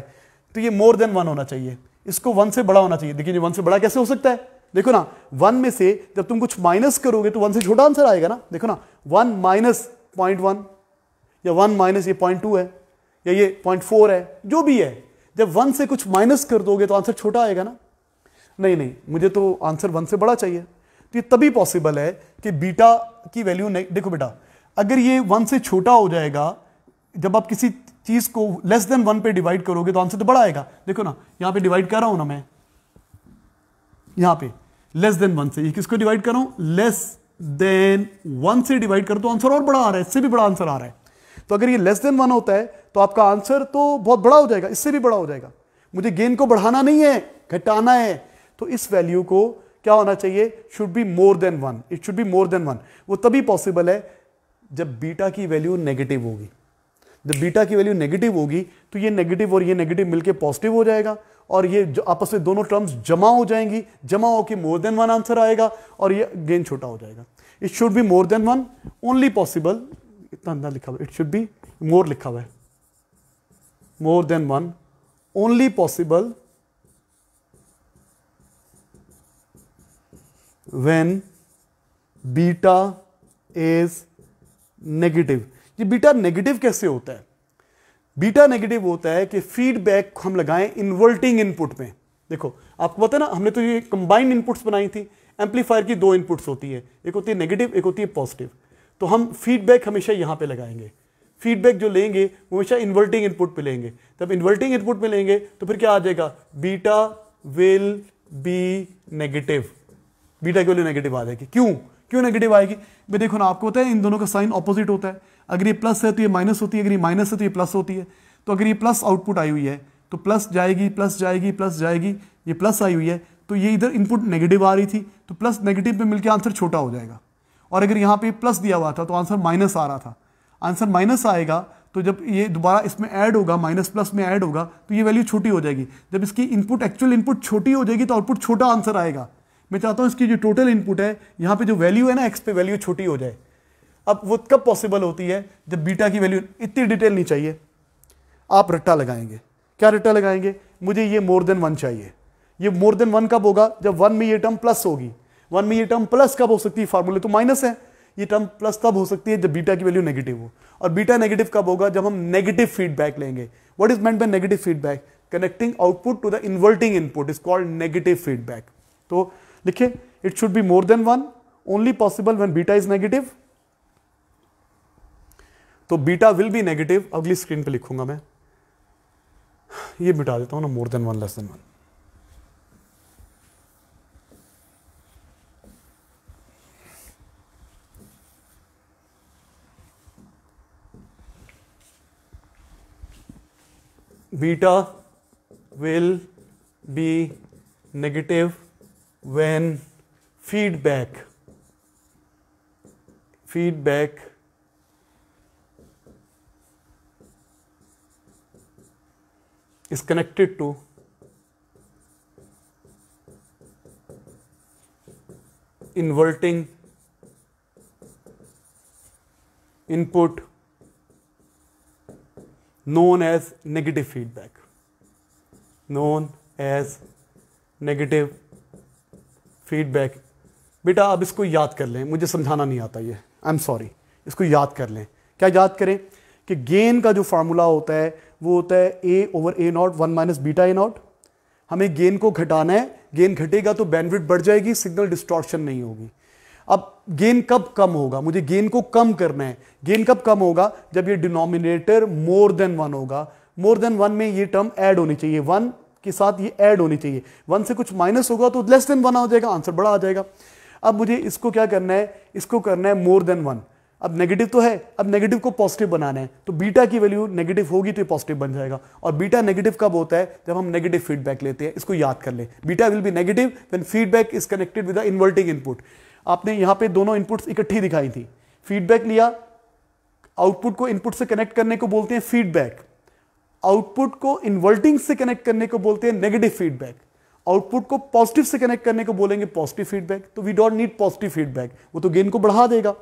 तो ये मोर देन वन होना चाहिए इसको वन से बड़ा होना चाहिए देखिए वन से बड़ा कैसे हो सकता है देखो ना वन में से जब तुम कुछ माइनस करोगे तो वन से छोटा आंसर आएगा ना देखो ना वन माइनस पॉइंट वन या वन माइनस ये पॉइंट टू है या ये पॉइंट फोर है जो भी है जब वन से कुछ माइनस कर दोगे तो आंसर छोटा आएगा ना नहीं नहीं मुझे तो आंसर वन से बड़ा चाहिए तो ये तभी पॉसिबल है कि बीटा की वैल्यू नहीं देखो बेटा अगर ये वन से छोटा हो जाएगा जब आप किसी चीज को लेस देन वन पे डिवाइड करोगे तो आंसर तो बड़ा आएगा देखो ना यहां पे डिवाइड कर रहा हूं ना मैं यहां पे लेस देन वन से ये किसको डिवाइड कर रहा हूं लेस देन वन से डिवाइड करो तो आंसर और बड़ा आ रहा है इससे भी बड़ा आंसर आ रहा है तो अगर ये लेस देन वन होता है तो आपका आंसर तो बहुत बड़ा हो जाएगा इससे भी बड़ा हो जाएगा मुझे गेन को बढ़ाना नहीं है घटाना है तो इस वैल्यू को क्या होना चाहिए should be more than one it should be more than one वो तभी पॉसिबल है जब बीटा की वैल्यू नेगेटिव होगी जब बीटा की वैल्यू नेगेटिव होगी तो ये नेगेटिव और ये नेगेटिव मिलके पॉजिटिव हो जाएगा और ये आपस में दोनों टर्म्स जमा हो जाएंगी जमा होकर मोर देन वन आंसर आएगा और ये गेन छोटा हो जाएगा it should be more than one only possible इतना अंदर लिखा हुआ इट शुड बी मोर लिखा हुआ है more than one only possible when beta is negative ये बीटा नेगेटिव कैसे होता है बीटा नेगेटिव होता है कि फीडबैक हम लगाएं इन्वर्टिंग इनपुट में देखो आपको पता है ना हमने तो ये कंबाइंड इनपुट्स बनाई थी एम्पलीफायर की दो इनपुट्स होती है एक होती है नेगेटिव एक होती है पॉजिटिव तो हम फीडबैक हमेशा यहाँ पे लगाएंगे फीडबैक जो लेंगे वो हमेशा इन्वर्टिंग इनपुट पे लेंगे तब इन्वर्टिंग इनपुट में लेंगे तो फिर क्या आ जाएगा beta will be negative beta की वैल्यू नेगेटिव आ जाएगी क्यों क्यों नेगेटिव आएगी भाई देखो ना आपको होता है इन दोनों का साइन ऑपोजिट होता है अगर ये प्लस है तो ये माइनस होती है अगर ये माइनस है तो ये प्लस होती है तो अगर ये प्लस आउटपुट आई हुई है तो प्लस जाएगी प्लस जाएगी प्लस जाएगी ये प्लस आई हुई है तो ये इधर इनपुट नेगेटिव आ रही थी तो प्लस नेगेटिव में मिलकर आंसर छोटा हो जाएगा और अगर यहाँ पे प्लस दिया हुआ था तो आंसर माइनस आ रहा था आंसर माइनस आएगा तो जब ये दोबारा इसमें ऐड होगा माइनस प्लस में ऐड होगा तो ये वैल्यू छोटी हो जाएगी जब इसकी इनपुट एक्चुअल इनपुट छोटी हो जाएगी तो आउटपुट छोटा आंसर आएगा मैं चाहता हूँ इसकी जो टोटल इनपुट है यहाँ पे जो वैल्यू है ना एक्स पे वैल्यू छोटी हो जाए अब वो कब पॉसिबल होती है जब बीटा की वैल्यू इतनी डिटेल नहीं चाहिए आप रट्टा लगाएंगे क्या रट्टा लगाएंगे मुझे ये मोर देन वन चाहिए ये मोर देन वन कब होगा जब वन में ये टर्म प्लस होगी वन में ये टर्म प्लस कब हो सकती है फार्मूले तो माइनस है ये टर्म प्लस तब हो सकती है जब बीटा की वैल्यू नेगेटिव हो और बीटा नेगेटिव कब होगा जब हम नेगेटिव फीडबैक लेंगे what is meant by negative feedback connecting output to the inverting input is called negative feedback तो देखिए it should be more than one only possible when beta is negative तो beta will be negative अगली screen पे लिखूंगा मैं ये मिटा देता हूं ना more than one less than one beta will be negative when feedback feedback is connected to inverting input known as negative feedback known as negative feedback बेटा आप इसको याद कर लें मुझे समझाना नहीं आता ये आई एम सॉरी इसको याद कर लें क्या याद करें कि गेन का जो फार्मूला होता है वो होता है A over A not one minus beta A not हमें गेन को घटाना है गेन घटेगा तो बैंडविड्थ बढ़ जाएगी सिग्नल डिस्टॉर्शन नहीं होगी अब गेन कब कम होगा मुझे गेन को कम करना है गेन कब कम होगा जब ये डिनोमिनेटर मोर देन वन होगा मोर देन वन में ये टर्म ऐड होनी चाहिए वन के साथ ये ऐड होनी चाहिए वन से कुछ माइनस होगा तो लेस देन वन आ जाएगा आंसर बड़ा आ जाएगा अब मुझे इसको क्या करना है इसको करना है मोर देन वन अब नेगेटिव तो है अब नेगेटिव को पॉजिटिव बनाना है तो बीटा की वैल्यू नेगेटिव होगी तो ये पॉजिटिव बन जाएगा और बीटा नेगेटिव कब होता है जब हम नेगेटिव फीडबैक लेते हैं इसको याद कर ले beta will be negative then feedback is connected with the inverting input आपने यहां पे दोनों इनपुट्स इकट्ठी दिखाई थी फीडबैक लिया आउटपुट को इनपुट से कनेक्ट करने को बोलते हैं फीडबैक आउटपुट को इन्वर्टिंग से कनेक्ट करने को बोलते हैं नेगेटिव फीडबैक आउटपुट को पॉजिटिव से कनेक्ट करने को बोलेंगे पॉजिटिव फीडबैक तो we don't need positive feedback वो तो गेन को बढ़ा देगा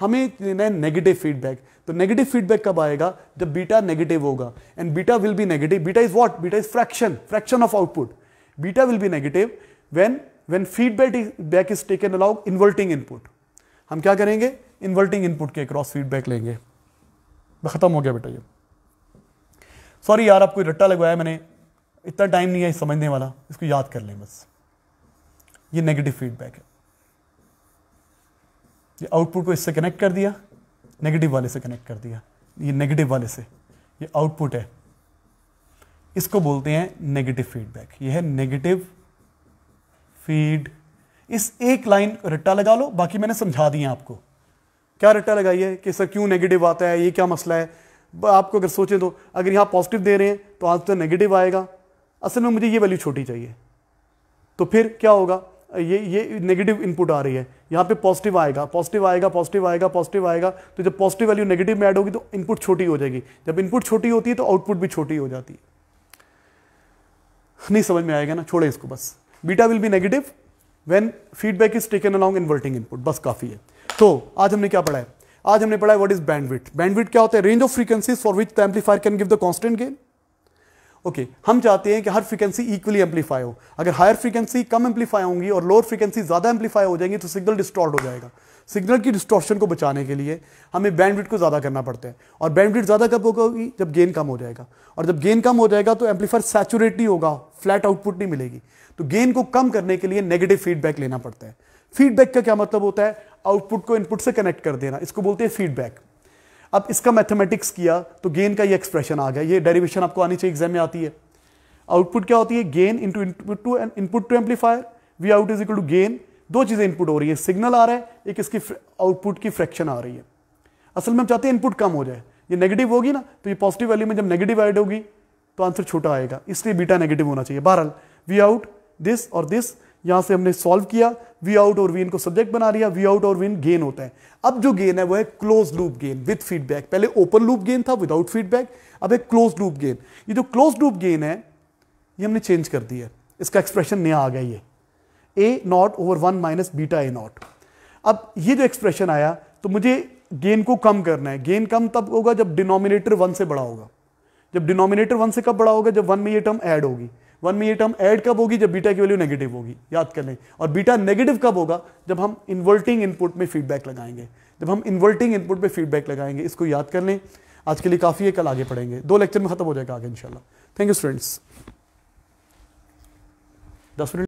हमें लेना है नेगेटिव फीडबैक तो नेगेटिव फीडबैक कब आएगा जब बीटा नेगेटिव होगा and beta will be negative beta is what beta is fraction fraction of output beta will be negative when when feedback back is taken अलाउ इन्वर्टिंग इनपुट हम क्या करेंगे inverting input के cross feedback लेंगे खत्म हो गया बेटा ये सॉरी यार आपको रट्टा लगवाया मैंने इतना टाइम नहीं है समझने वाला इसको याद कर लें बस ये नेगेटिव फीडबैक है ये आउटपुट को इससे कनेक्ट कर दिया नेगेटिव वाले से कनेक्ट कर दिया ये नेगेटिव वाले से ये आउटपुट है इसको बोलते हैं नेगेटिव फीडबैक ये है नेगेटिव फीड इस एक लाइन रट्टा लगा लो बाकी मैंने समझा दिया आपको क्या रट्टा लगाइए कि सर क्यों नेगेटिव आता है ये क्या मसला है आपको अगर सोचें तो अगर यहाँ पॉजिटिव दे रहे हैं तो आंसर नेगेटिव तो आएगा असल में मुझे ये वैल्यू छोटी चाहिए तो फिर क्या होगा ये ये नेगेटिव इनपुट आ रही है यहाँ पे पॉजिटिव आएगा पॉजिटिव आएगा पॉजिटिव आएगा पॉजिटिव आएगा तो जब पॉजिटिव वैल्यू नेगेटिव में ऐड होगी तो इनपुट छोटी हो जाएगी जब इनपुट छोटी होती है तो आउटपुट भी छोटी हो जाती है नहीं समझ में आएगा ना छोड़े इसको बस beta will be negative when feedback is taken along inverting input बस काफ़ी है तो आज हमने क्या पढ़ा है आज हमने पढ़ा व्हाट इज बैंडविट बैंडविट क्या होता है range of frequencies for which the amplifier can give the constant gain okay हम चाहते हैं कि हर फ्रीक्वेंसी इक्वली एम्पलीफाई हो अगर हायर फ्रीक्वेंसी कम एम्पलीफाई होंगी और लोअर फ्रीक्वेंसी ज़्यादा एम्पलीफाई हो जाएंगी तो सिग्नल डिस्टॉर्ट हो जाएगा सिग्नल की डिस्टॉर्शन को बचाने के लिए हमें बैंडविट को ज़्यादा करना पड़ता है और बैंडविट ज़्यादा कब होगी जब गेन कम हो जाएगा और जब गेन कम हो जाएगा तो एम्पलीफायर सैचुरेट नहीं होगा फ्लैट आउटपुट नहीं मिलेगी तो गेन को कम करने के लिए नेगेटिव फीडबैक लेना पड़ता है फीडबैक का क्या मतलब होता है आउटपुट को इनपुट से कनेक्ट कर देना इसको बोलते हैं फीडबैक अब इसका मैथमेटिक्स किया तो गेन का ये एक्सप्रेशन आ गया ये डेरिवेशन आपको आनी चाहिए एग्जाम में आती है आउटपुट क्या होती है gain into input to input to amplifier V out is equal to gain दो चीज़ें इनपुट हो रही है सिग्नल आ रहा है एक इसकी आउटपुट की फ्रैक्शन आ रही है असल में हम चाहते हैं इनपुट कम हो जाए ये नेगेटिव होगी ना तो ये पॉजिटिव वैल्यू में जब नेगेटिव एड होगी तो आंसर छोटा आएगा इसलिए बीटा नेगेटिव होना चाहिए बहरहाल वी आउट दिस और दिस यहां से हमने सॉल्व किया वी आउट और विन को सब्जेक्ट बना लिया वी आउट और विन गेन होता है अब जो गेन है वो है close loop gain with feedback पहले ओपन लूप गेन था विदाउट फीडबैक अब एक क्लोज लूप गेन ये जो क्लोज लूप गेन है ये हमने चेंज कर दिया इसका एक्सप्रेशन नया आ गया ये A not over one minus beta A not अब ये जो एक्सप्रेशन आया तो मुझे गेन को कम करना है गेन कम तब होगा जब डिनोमिनेटर वन से बड़ा होगा जब डिनोमिनेटर वन से कब बड़ा होगा जब वन में ये टर्म ऐड होगी वन में ये टर्म ऐड कब होगी जब बीटा की वैल्यू नेगेटिव होगी याद कर लें और बीटा नेगेटिव कब होगा जब हम इन्वर्टिंग इनपुट में फीडबैक लगाएंगे जब हम इन्वर्टिंग इनपुट में फीडबैक लगाएंगे इसको याद कर लें आज के लिए काफ़ी है कल आगे पढ़ेंगे दो लेक्चर में खत्म हो जाएगा आगे इंशाल्लाह थैंक यू स्टूडेंट्स दस मिनट